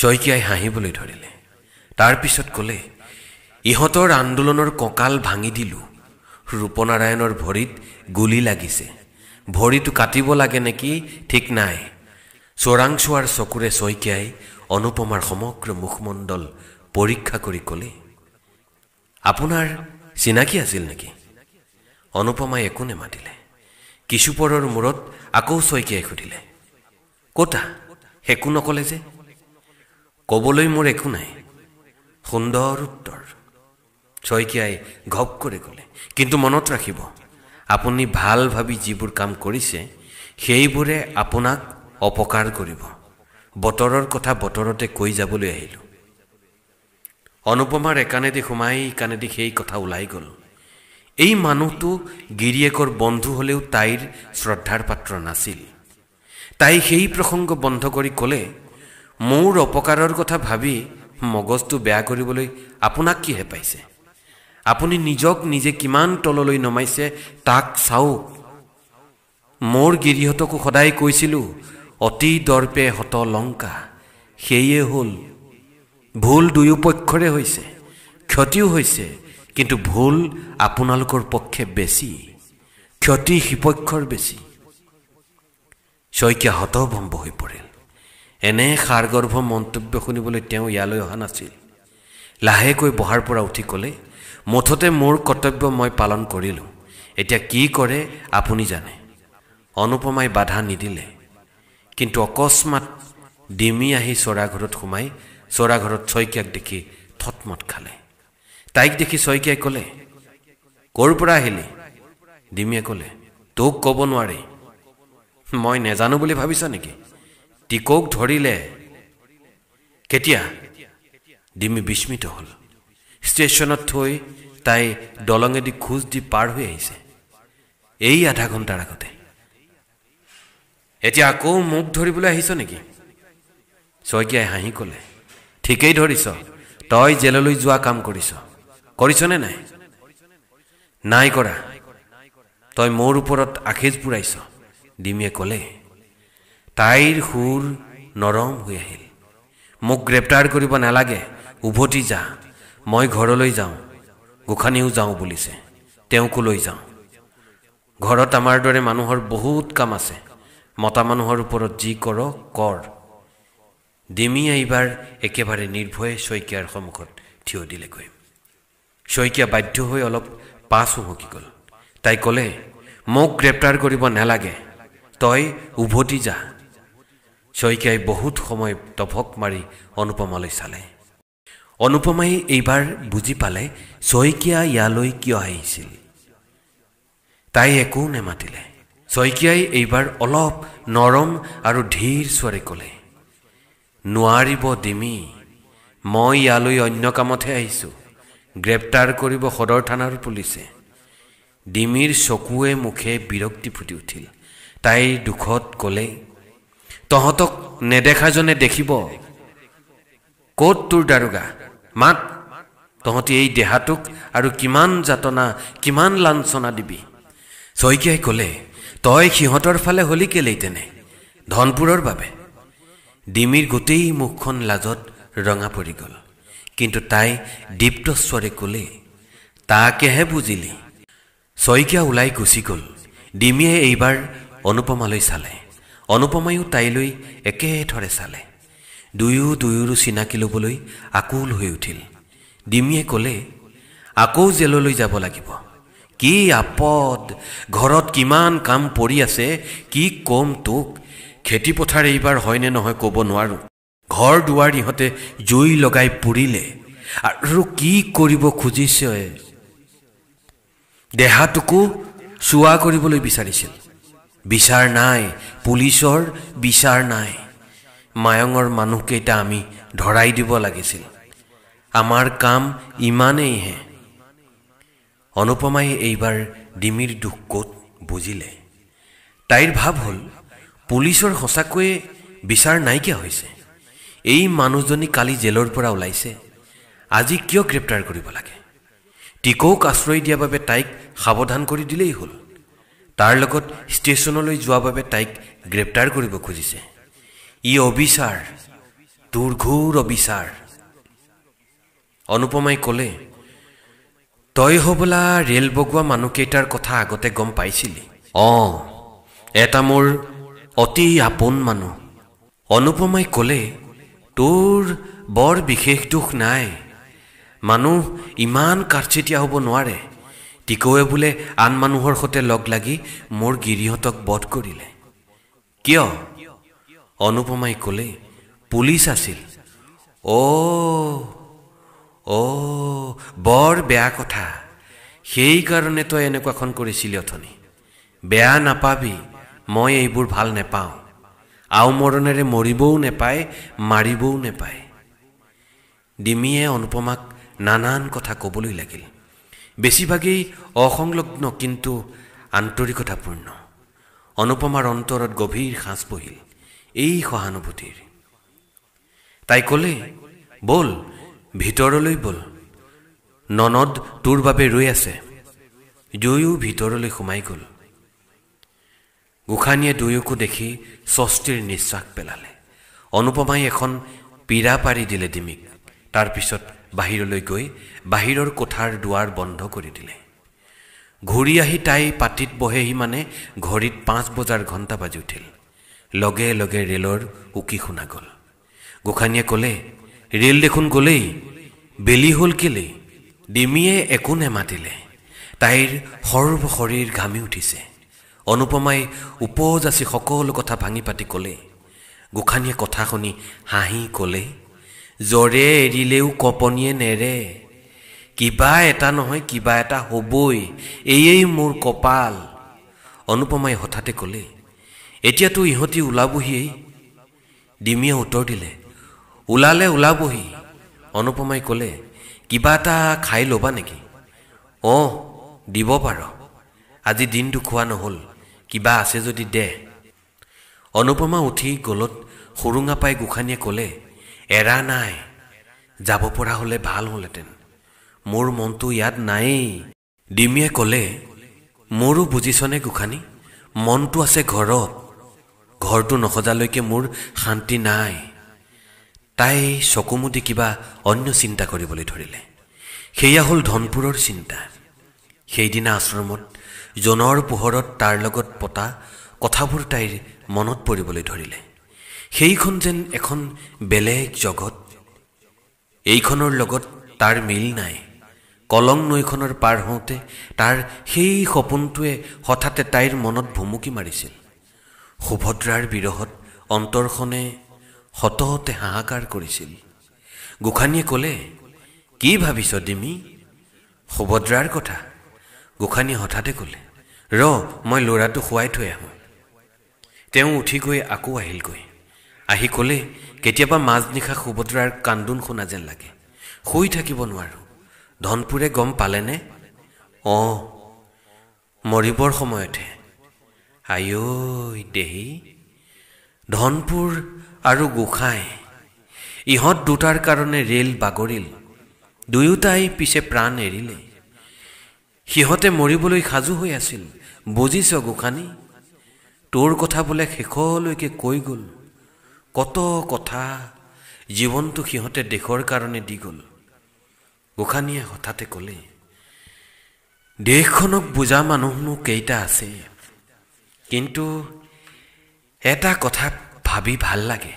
শইকীয়াই হাঁহিবলৈ ধৰিলে তাৰপিছত ক'লে ইহঁতৰ আন্দোলনৰ কঁকাল ভাঙি দিলোঁ ৰূপনাৰায়ণৰ ভৰিত গুলি লাগিছে ভৰিটো কাটিব লাগে নেকি ঠিক নাই চোৰাংচোৱাৰ চকুৰে শইকীয়াই অনুপমাৰ সমগ্ৰ মুখমণ্ডল পৰীক্ষা কৰি ক'লে আপোনাৰ চিনাকি আছিল নেকি অনুপমাই একো নেমাতিলে কিছুপৰৰ মূৰত আকৌ শইকীয়াই সুধিলে কতা একো নকলে যে কবলৈ মোৰ একো নাই সুন্দৰ উত্তৰ শইকীয়াই ঘপ কৰি ক'লে কিন্তু মনত ৰাখিব আপুনি ভাল ভাবি যিবোৰ কাম কৰিছে সেইবোৰে আপোনাক অপকাৰ কৰিব বতৰৰ কথা বতৰতে কৈ যাবলৈ আহিলোঁ অনুপমাৰ একানেদি সোমাই কানেদি সেই কথা ওলাই গ'ল এই মানুহটো গিৰিয়েকৰ বন্ধু হ'লেও তাইৰ শ্ৰদ্ধাৰ পাত্ৰ নাছিল তাই সেই প্ৰসংগ বন্ধ কৰি ক'লে মোৰ অপকাৰৰ কথা ভাবি মগজটো বেয়া কৰিবলৈ আপোনাক কিহে পাইছে আপুনি নিজক নিজে কিমান তললৈ নমাইছে তাক চাওক মোৰ গিৰিহঁতকো সদায় কৈছিলোঁ অতি দৰ্পে হত লংকা সেয়ে হ'ল ভুল দুয়োপক্ষৰে হৈছে ক্ষতিও হৈছে কিন্তু ভুল আপোনালোকৰ পক্ষে বেছি ক্ষতি সিপক্ষৰ বেছি শইকীয়া হতভম্ব হৈ পৰিল এনে সাৰগৰ্ভ মন্তব্য শুনিবলৈ তেওঁ ইয়ালৈ অহা নাছিল লাহেকৈ বহাৰ পৰা উঠি ক'লে মুঠতে মোৰ কৰ্তব্য মই পালন কৰিলোঁ এতিয়া কি কৰে আপুনি জানে অনুপমাই বাধা নিদিলে কিন্তু অকস্মাত ডিমি আহি চৰাঘৰত সোমাই চৰাঘৰত শইকীয়াক দেখি থতমত খালে তাইক দেখি শইকীয়াই ক'লে ক'ৰ পৰা আহিলি ডিমিয়ে ক'লে তোক ক'ব নোৱাৰি মই নেজানো বুলি ভাবিছ নেকি টিকক ধৰিলে কেতিয়া ডিমি বিস্মিত হ'ল ষ্টেচনত থৈ তাই দলঙেদি খোজ দি পাৰ হৈ আহিছে এই আধা ঘণ্টাৰ আগতে এতিয়া আকৌ মোক ধৰিবলৈ আহিছ নেকি শইকীয়াই হাঁহি ক'লে ঠিকেই ধৰিছ তই জেললৈ যোৱা কাম কৰিছ কৰিছ নে নাই নাই কৰা তই মোৰ ওপৰত আশেজ পুৰাইছ ডিমিয়ে ক'লে তাইৰ সুৰ নৰম হৈ আহিল মোক গ্ৰেপ্তাৰ কৰিব নালাগে উভতি যা মই ঘৰলৈ যাওঁ গোসানীও যাওঁ বুলিছে তেওঁকো লৈ যাওঁ ঘৰত আমাৰ দৰে মানুহৰ বহুত কাম আছে মতা মানুহৰ ওপৰত যি কৰক কৰ ডিমিয়ে এইবাৰ একেবাৰে নিৰ্ভয়ে শইকীয়াৰ সন্মুখত থিয় দিলেগৈ শইকীয়া বাধ্য হৈ অলপ পাছ উহকি গ'ল তাই ক'লে মোক গ্ৰেপ্তাৰ কৰিব নালাগে তই উভতি যা শইকীয়াই বহুত সময় তপক মাৰি অনুপমালৈ চালে অনুপমাই এইবাৰ বুজি পালে শইকীয়া ইয়ালৈ কিয় আহিছিল তাই একো নেমাতিলে শইকীয়াই এইবাৰ অলপ নৰম আৰু ধীৰ স্বৰে ক'লে নোৱাৰিব ডিমি মই ইয়ালৈ অন্য কামতহে আহিছোঁ গ্ৰেপ্তাৰ কৰিব সদৰ থানাৰ পুলিচে ডিমিৰ চকুৱে মুখে বিৰক্তি ফুটি উঠিল তাইৰ দুখত ক'লে তহঁতক নেদেখাজনে দেখিব ক'ত তোৰ দাৰোগা মাত তহঁতি এই দেহাটোক আৰু কিমান যাতনা কিমান লাঞ্চনা দিবি শইকীয়াই ক'লে তই সিহঁতৰ ফালে হ'লি কেলেই তেনে ধনপুৰৰ বাবে ডিমিৰ গোটেই মুখখন লাজত ৰঙা পৰি গ'ল কিন্তু তাই দীপ্তস্বৰে ক'লে তাকেহে বুজিলি শইকীয়া ওলাই গুচি গ'ল ডিমিয়ে এইবাৰ অনুপমালৈ চালে অনুপমায়ো তাইলৈ একেথৰে চালে দুয়ো দুয়ো চিনাকি ল'বলৈ আকুল হৈ উঠিল ডিমিয়ে ক'লে আকৌ জেললৈ যাব লাগিব কি আপদ ঘৰত কিমান কাম পৰি আছে কি ক'ম তোক খেতিপথাৰ এইবাৰ হয়নে নহয় ক'ব নোৱাৰোঁ ঘৰ দুৱাৰ ইহঁতে জুই লগাই পুৰিলে আৰু কি কৰিব খুজিছে দেহাটোকো চোৱা কৰিবলৈ বিচাৰিছিল বিচাৰ নাই পুলিচৰ বিচাৰ নাই মায়ঙৰ মানুহকেইটা আমি ধৰাই দিব লাগিছিল আমাৰ কাম ইমানেইহে অনুপমাই এইবাৰ ডিমিৰ দুখ ক'ত বুজিলে তাইৰ ভাৱ হ'ল পুলিচৰ সঁচাকৈয়ে বিচাৰ নাইকিয়া হৈছে এই মানুহজনী কালি জেলৰ পৰা ওলাইছে আজি কিয় গ্ৰেপ্তাৰ কৰিব লাগে টিকৌক আশ্ৰয় দিয়াৰ বাবে তাইক সাৱধান কৰি দিলেই হ'ল তাৰ লগত ষ্টেচনলৈ যোৱাৰ বাবে তাইক গ্ৰেপ্তাৰ কৰিব খুজিছে ই অবিচাৰ তোৰ ঘোৰ অবিচাৰ অনুপমাই ক'লে তই হ'বলা ৰেল বগোৱা মানুহকেইটাৰ কথা আগতে গম পাইছিলি অঁ এটা মোৰ অতি আপোন মানুহ অনুপমাই ক'লে তোৰ বৰ বিশেষ দুখ নাই মানুহ ইমান কাৰ্চিতীয়া হ'ব নোৱাৰে টিকৌৱে বোলে আন মানুহৰ সৈতে লগ লাগি মোৰ গিৰিহঁতক বধ কৰিলে কিয় অনুপমাই ক'লে পুলিচ আছিল অ' বৰ বেয়া কথা সেইকাৰণে তই এনেকুৱাখন কৰিছিলি অথনি বেয়া নাপাবি মই এইবোৰ ভাল নেপাওঁ আওমৰণেৰে মৰিবও নেপায় মাৰিবও নেপায় ডিমিয়ে অনুপমাক নানান কথা ক'বলৈ লাগিল বেছিভাগেই অসংলগ্ন কিন্তু আন্তৰিকতাপূৰ্ণ অনুপমাৰ অন্তৰত গভীৰ সাঁচ পৰিল এই সহানুভূতিৰ তাই ক'লে ব'ল ভিতৰলৈ ব'ল ননদ তোৰ বাবে ৰৈ আছে দুয়ো ভিতৰলৈ সোমাই গ'ল গোসানীয়ে দুয়োকো দেখি স্বস্তিৰ নিশ্বাস পেলালে অনুপমাই এখন পীৰা পাৰি দিলে ডিমিক তাৰপিছত বাহিৰলৈ গৈ বাহিৰৰ কোঠাৰ দুৱাৰ বন্ধ কৰি দিলে ঘূৰি আহি তাই পাতিত বহেহি মানে ঘড়ীত পাঁচ বজাৰ ঘণ্টা বাজি উঠিল লগে লগে ৰেলৰ উকি শুনা গ'ল গোসানীয়ে ক'লে ৰেল দেখোন গ'লেই বেলি হ'ল কেলেই ডিমিয়ে একো নেমাতিলে তাইৰ সৰ্ব শৰীৰ ঘামি উঠিছে অনুপমাই ওপজ আছি সকলো কথা ভাঙি পাতি ক'লে গোসানীয়ে কথা শুনি হাঁহি ক'লে জৰে এৰিলেও কপনীয়ে নেৰে কিবা এটা নহয় কিবা এটা হ'বই এয়েই মোৰ কপাল অনুপমাই হঠাতে ক'লে এতিয়াতো ইহঁতি ওলাবহিয়েই ডিমিয়ে উত্তৰ দিলে ওলালে ওলাবহি অনুপমাই ক'লে কিবা এটা খাই ল'বা নেকি অঁ দিব পাৰ আজি দিনটো খোৱা নহ'ল কিবা আছে যদি দে অনুপমা উঠি গলত সুৰুঙা পাই গোঁসানীয়ে ক'লে এৰা নাই যাব পৰা হ'লে ভাল হ'লহেঁতেন মোৰ মনটো ইয়াত নায়েই ডিমিয়ে ক'লে মোৰো বুজিছনে গোসানী মনটো আছে ঘৰত ঘৰটো নসজালৈকে মোৰ শান্তি নাই তাই চকুমুদি কিবা অন্য চিন্তা কৰিবলৈ ধৰিলে সেয়া হ'ল ধনপুৰৰ চিন্তা সেইদিনা আশ্ৰমত জনৰ পোহৰত তাৰ লগত পতা কথাবোৰ তাইৰ মনত পৰিবলৈ ধৰিলে সেইখন যেন এখন বেলেগ জগত এইখনৰ লগত তাৰ মিল নাই কলং নৈখনৰ পাৰ হওঁতে তাৰ সেই সপোনটোৱে হঠাতে তাইৰ মনত ভুমুকি মাৰিছিল সুভদ্ৰাৰ বিৰহত অন্তৰখনে সততে হাহাকাৰ কৰিছিল গোসানীয়ে ক'লে কি ভাবিছ ডিমি সুভদ্ৰাৰ কথা গোসানীয়ে হঠাতে ক'লে ৰ মই ল'ৰাটো শুৱাই থৈ আহোঁ তেওঁ উঠি গৈ আকৌ আহিলগৈ আহি ক'লে কেতিয়াবা মাজনিশা সুভদ্ৰাৰ কান্দোন শুনা যেন লাগে শুই থাকিব নোৱাৰোঁ ধনপুৰে গম পালেনে অঁ মৰিবৰ সময়তহে আয়ৈ দেহি ধনপুৰ আৰু গোসাঁই ইহঁত দুটাৰ কাৰণে ৰেল বাগৰিল দুয়োটাই পিছে প্ৰাণ এৰিলে সিহঁতে মৰিবলৈ সাজু হৈ আছিল বুজিছ গোসানী তোৰ কথা বোলে শেষলৈকে কৈ গ'ল কত কথা জীৱনটো সিহঁতে দেশৰ কাৰণে দি গ'ল গোসানীয়ে হঠাতে ক'লে দেশখনক বুজা মানুহনো কেইটা আছে কিন্তু এটা কথা ভাবি ভাল লাগে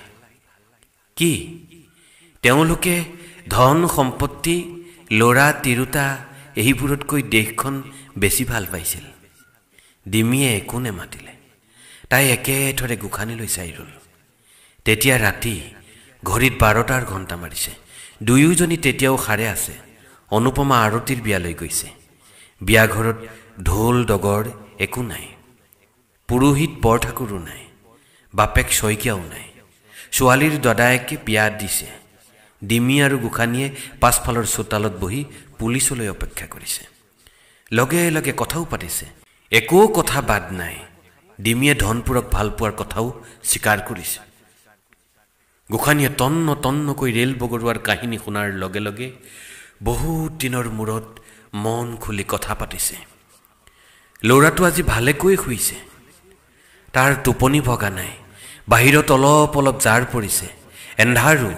কি তেওঁলোকে ধন সম্পত্তি ল'ৰা তিৰোতা এইবোৰতকৈ দেশখন বেছি ভাল পাইছিল ডিমিয়ে একো নেমাতিলে তাই একেথৰে গোসানীলৈ চাই ৰ'ল তেতিয়া ৰাতি ঘড়ীত বাৰটাৰ ঘণ্টা মাৰিছে দুয়োজনী তেতিয়াও সাৰে আছে অনুপমা আৰতিৰ বিয়ালৈ গৈছে বিয়া ঘৰত ঢোল ডগৰ একো নাই পুৰোহিত বৰঠাকুৰো নাই বাপেক শইকীয়াও নাই ছোৱালীৰ দদায়েকে বিয়া দিছে ডিমি আৰু গোসানীয়ে পাছফালৰ চোতালত বহি পুলিচলৈ অপেক্ষা কৰিছে লগে লগে কথাও পাতিছে একো কথা বাদ নাই ডিমিয়ে ধনপুৰক ভাল পোৱাৰ কথাও স্বীকাৰ কৰিছে গোসানীয়ে তন্ন তন্নকৈ ৰেল বগৰোৱাৰ কাহিনী শুনাৰ লগে লগে বহুত দিনৰ মূৰত মন খুলি কথা পাতিছে ল'ৰাটো আজি ভালেকৈ শুইছে তাৰ টোপনি ভগা নাই বাহিৰত অলপ অলপ জাৰ পৰিছে এন্ধাৰো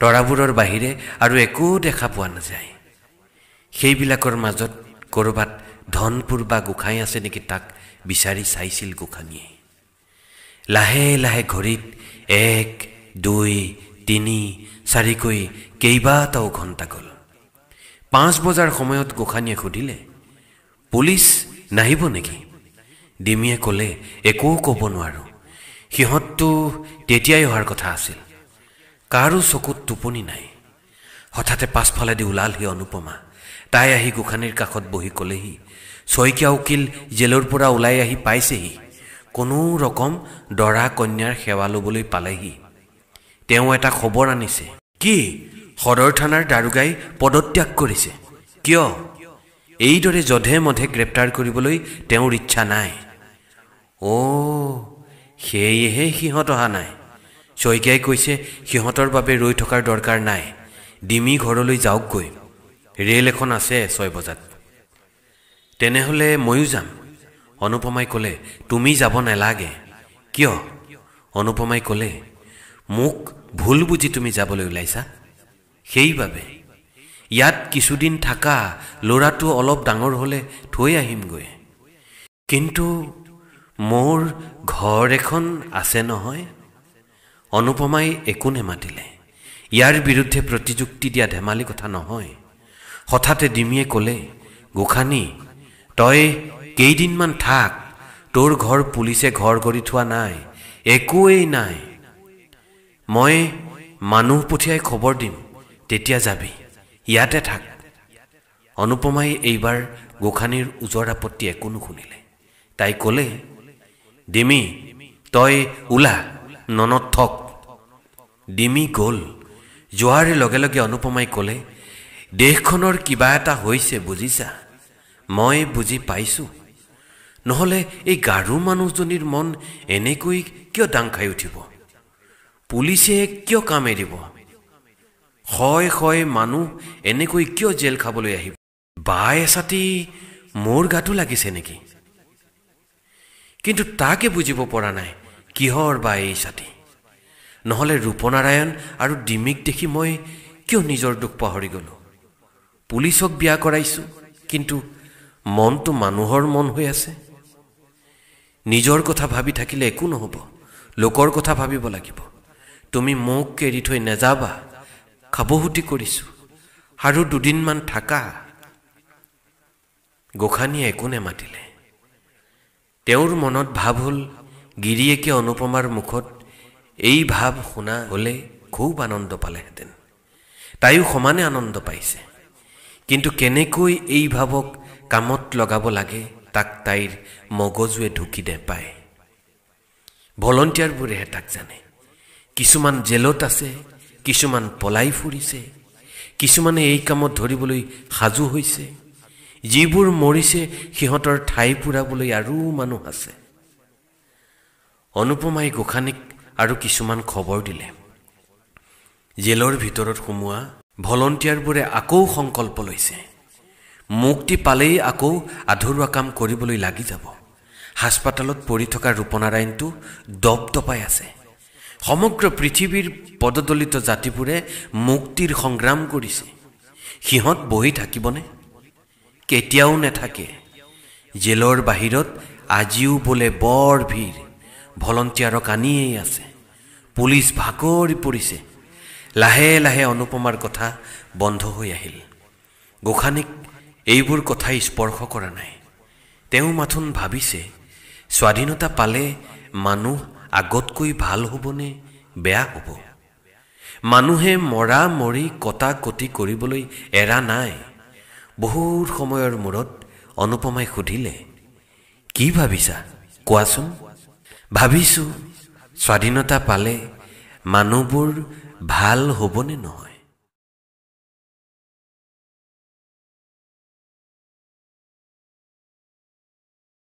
তৰাবোৰৰ বাহিৰে আৰু একো দেখা পোৱা নাযায় সেইবিলাকৰ মাজত ক'ৰবাত ধনপুৰ বা গোসাঁই আছে নেকি তাক বিচাৰি চাইছিল গোসানীয়ে লাহে লাহে ঘড়ীত এক দুই তিনি চাৰিকৈ কেইবাটাও ঘণ্টা গ'ল পাঁচ বজাৰ সময়ত গোসানীয়ে সুধিলে পুলিচ নাহিব নেকি ডিমিয়ে ক'লে একো ক'ব নোৱাৰোঁ সিহঁতটো তেতিয়াই অহাৰ কথা আছিল কাৰো চকুত টোপনি নাই হঠাতে পাছফালেদি ওলালহি অনুপমা তাই আহি গোসানীৰ কাষত বহি ক'লেহি শইকীয়া উকিল জেলৰ পৰা ওলাই আহি পাইছেহি কোনো ৰকম দৰা কন্যাৰ সেৱা ল'বলৈ পালেহি তেওঁ এটা খবৰ আনিছে কি সদৰ থানাৰ দাৰোগাই পদত্যাগ কৰিছে কিয় এইদৰে যধে মধে গ্ৰেপ্তাৰ কৰিবলৈ তেওঁৰ ইচ্ছা নাই অ' সেয়েহে সিহঁত অহা নাই শইকীয়াই কৈছে সিহঁতৰ বাবে ৰৈ থকাৰ দৰকাৰ নাই ডিমি ঘৰলৈ যাওকগৈ ৰেল এখন আছে ছয় বজাত তেনেহ'লে ময়ো যাম অনুপমাই ক'লে তুমি যাব নালাগে কিয় অনুপমাই ক'লে মোক ভুল বুজি তুমি যাবলৈ ওলাইছা সেইবাবে ইয়াত কিছুদিন থকা ল'ৰাটো অলপ ডাঙৰ হ'লে থৈ আহিমগৈ কিন্তু মোৰ ঘৰ এখন আছে নহয় অনুপমাই একো নেমাতিলে ইয়াৰ বিৰুদ্ধে প্ৰতিযুক্তি দিয়া ধেমালি কথা নহয় হঠাতে ডিমিয়ে ক'লে গোসানী তই কেইদিনমান থাক তোৰ ঘৰ পুলিচে ঘৰ কৰি থোৱা নাই একোৱেই নাই মই মানুহ পঠিয়াই খবৰ দিম তেতিয়া যাবি ইয়াতে থাক অনুপমাই এইবাৰ গোসানীৰ ওজৰ আপত্তি একো নুশুনিলে তাই ক'লে ডিমি তই ওলা ননত থক ডিমি গ'ল যোৱাৰ লগে লগে অনুপমাই ক'লে দেশখনৰ কিবা এটা হৈছে বুজিছা মই বুজি পাইছোঁ নহ'লে এই গাৰো মানুহজনীৰ মন এনেকৈ কিয় দাং খাই উঠিব পুলিচে কিয় কামে দিব হয় হয় মানুহ এনেকৈ কিয় জেল খাবলৈ আহিব বা এচাতি মোৰ গাটো লাগিছে নেকি কিন্তু তাকে বুজিব পৰা নাই কিহৰ বা এই ছাতি নহ'লে ৰূপনাৰায়ণ আৰু ডিমিক দেখি মই কিয় নিজৰ দুখ পাহৰি গ'লোঁ পুলিচক বিয়া কৰাইছোঁ কিন্তু মনটো মানুহৰ মন হৈ আছে নিজৰ কথা ভাবি থাকিলে একো নহ'ব লোকৰ কথা ভাবিব লাগিব তুমি মোক এৰি থৈ নাযাবা খাব খাবহুতি কৰিছোঁ আৰু দুদিনমান থাকা গোসানীয়ে একো নেমাতিলে তেওঁৰ মনত ভাৱ হ'ল গিৰিয়েকে অনুপমাৰ মুখত এই ভাৱ শুনা হ'লে খুব আনন্দ পালেহেঁতেন তাইও সমানে আনন্দ পাইছে কিন্তু কেনেকৈ এই ভাৱক কামত লগাব লাগে তাক তাইৰ মগজুৱে ঢুকি নেপায় ভলণ্টিয়াৰবোৰেহে তাক জানে কিছুমান জেলত আছে কিছুমান পলাই ফুৰিছে কিছুমানে এই কামত ধৰিবলৈ সাজু হৈছে যিবোৰ মৰিছে সিহঁতৰ ঠাই পূৰাবলৈ আৰু মানুহ আছে অনুপমাই গোসানীক আৰু কিছুমান খবৰ দিলে জেলৰ ভিতৰত সোমোৱা ভলণ্টিয়াৰবোৰে আকৌ সংকল্প লৈছে মুক্তি পালেই আকৌ আধৰুৱা কাম কৰিবলৈ লাগি যাব হাস্পাতালত পৰি থকা ৰূপনাৰায়ণটো দপ দপাই আছে সমগ্ৰ পৃথিৱীৰ পদদলিত জাতিবোৰে মুক্তিৰ সংগ্ৰাম কৰিছে সিহঁত বহি থাকিবনে কেতিয়াও নেথাকে জেলৰ বাহিৰত আজিও বোলে বৰ ভিৰ ভলণ্টিয়াৰক আনিয়েই আছে পুলিচ ভাগৰি পৰিছে লাহে লাহে অনুপমাৰ কথা বন্ধ হৈ আহিল গোসানীক এইবোৰ কথাই স্পৰ্শ কৰা নাই তেওঁ মাথোন ভাবিছে স্বাধীনতা পালে মানুহ আগতকৈ ভাল হ'বনে বেয়া হ'ব মানুহে মৰা মৰি কটা কটি কৰিবলৈ এৰা নাই বহুত সময়ৰ মূৰত অনুপমাই সুধিলে কি ভাবিছা কোৱাচোন ভাবিছোঁ স্বাধীনতা পালে মানুহবোৰ ভাল হ'বনে নহয়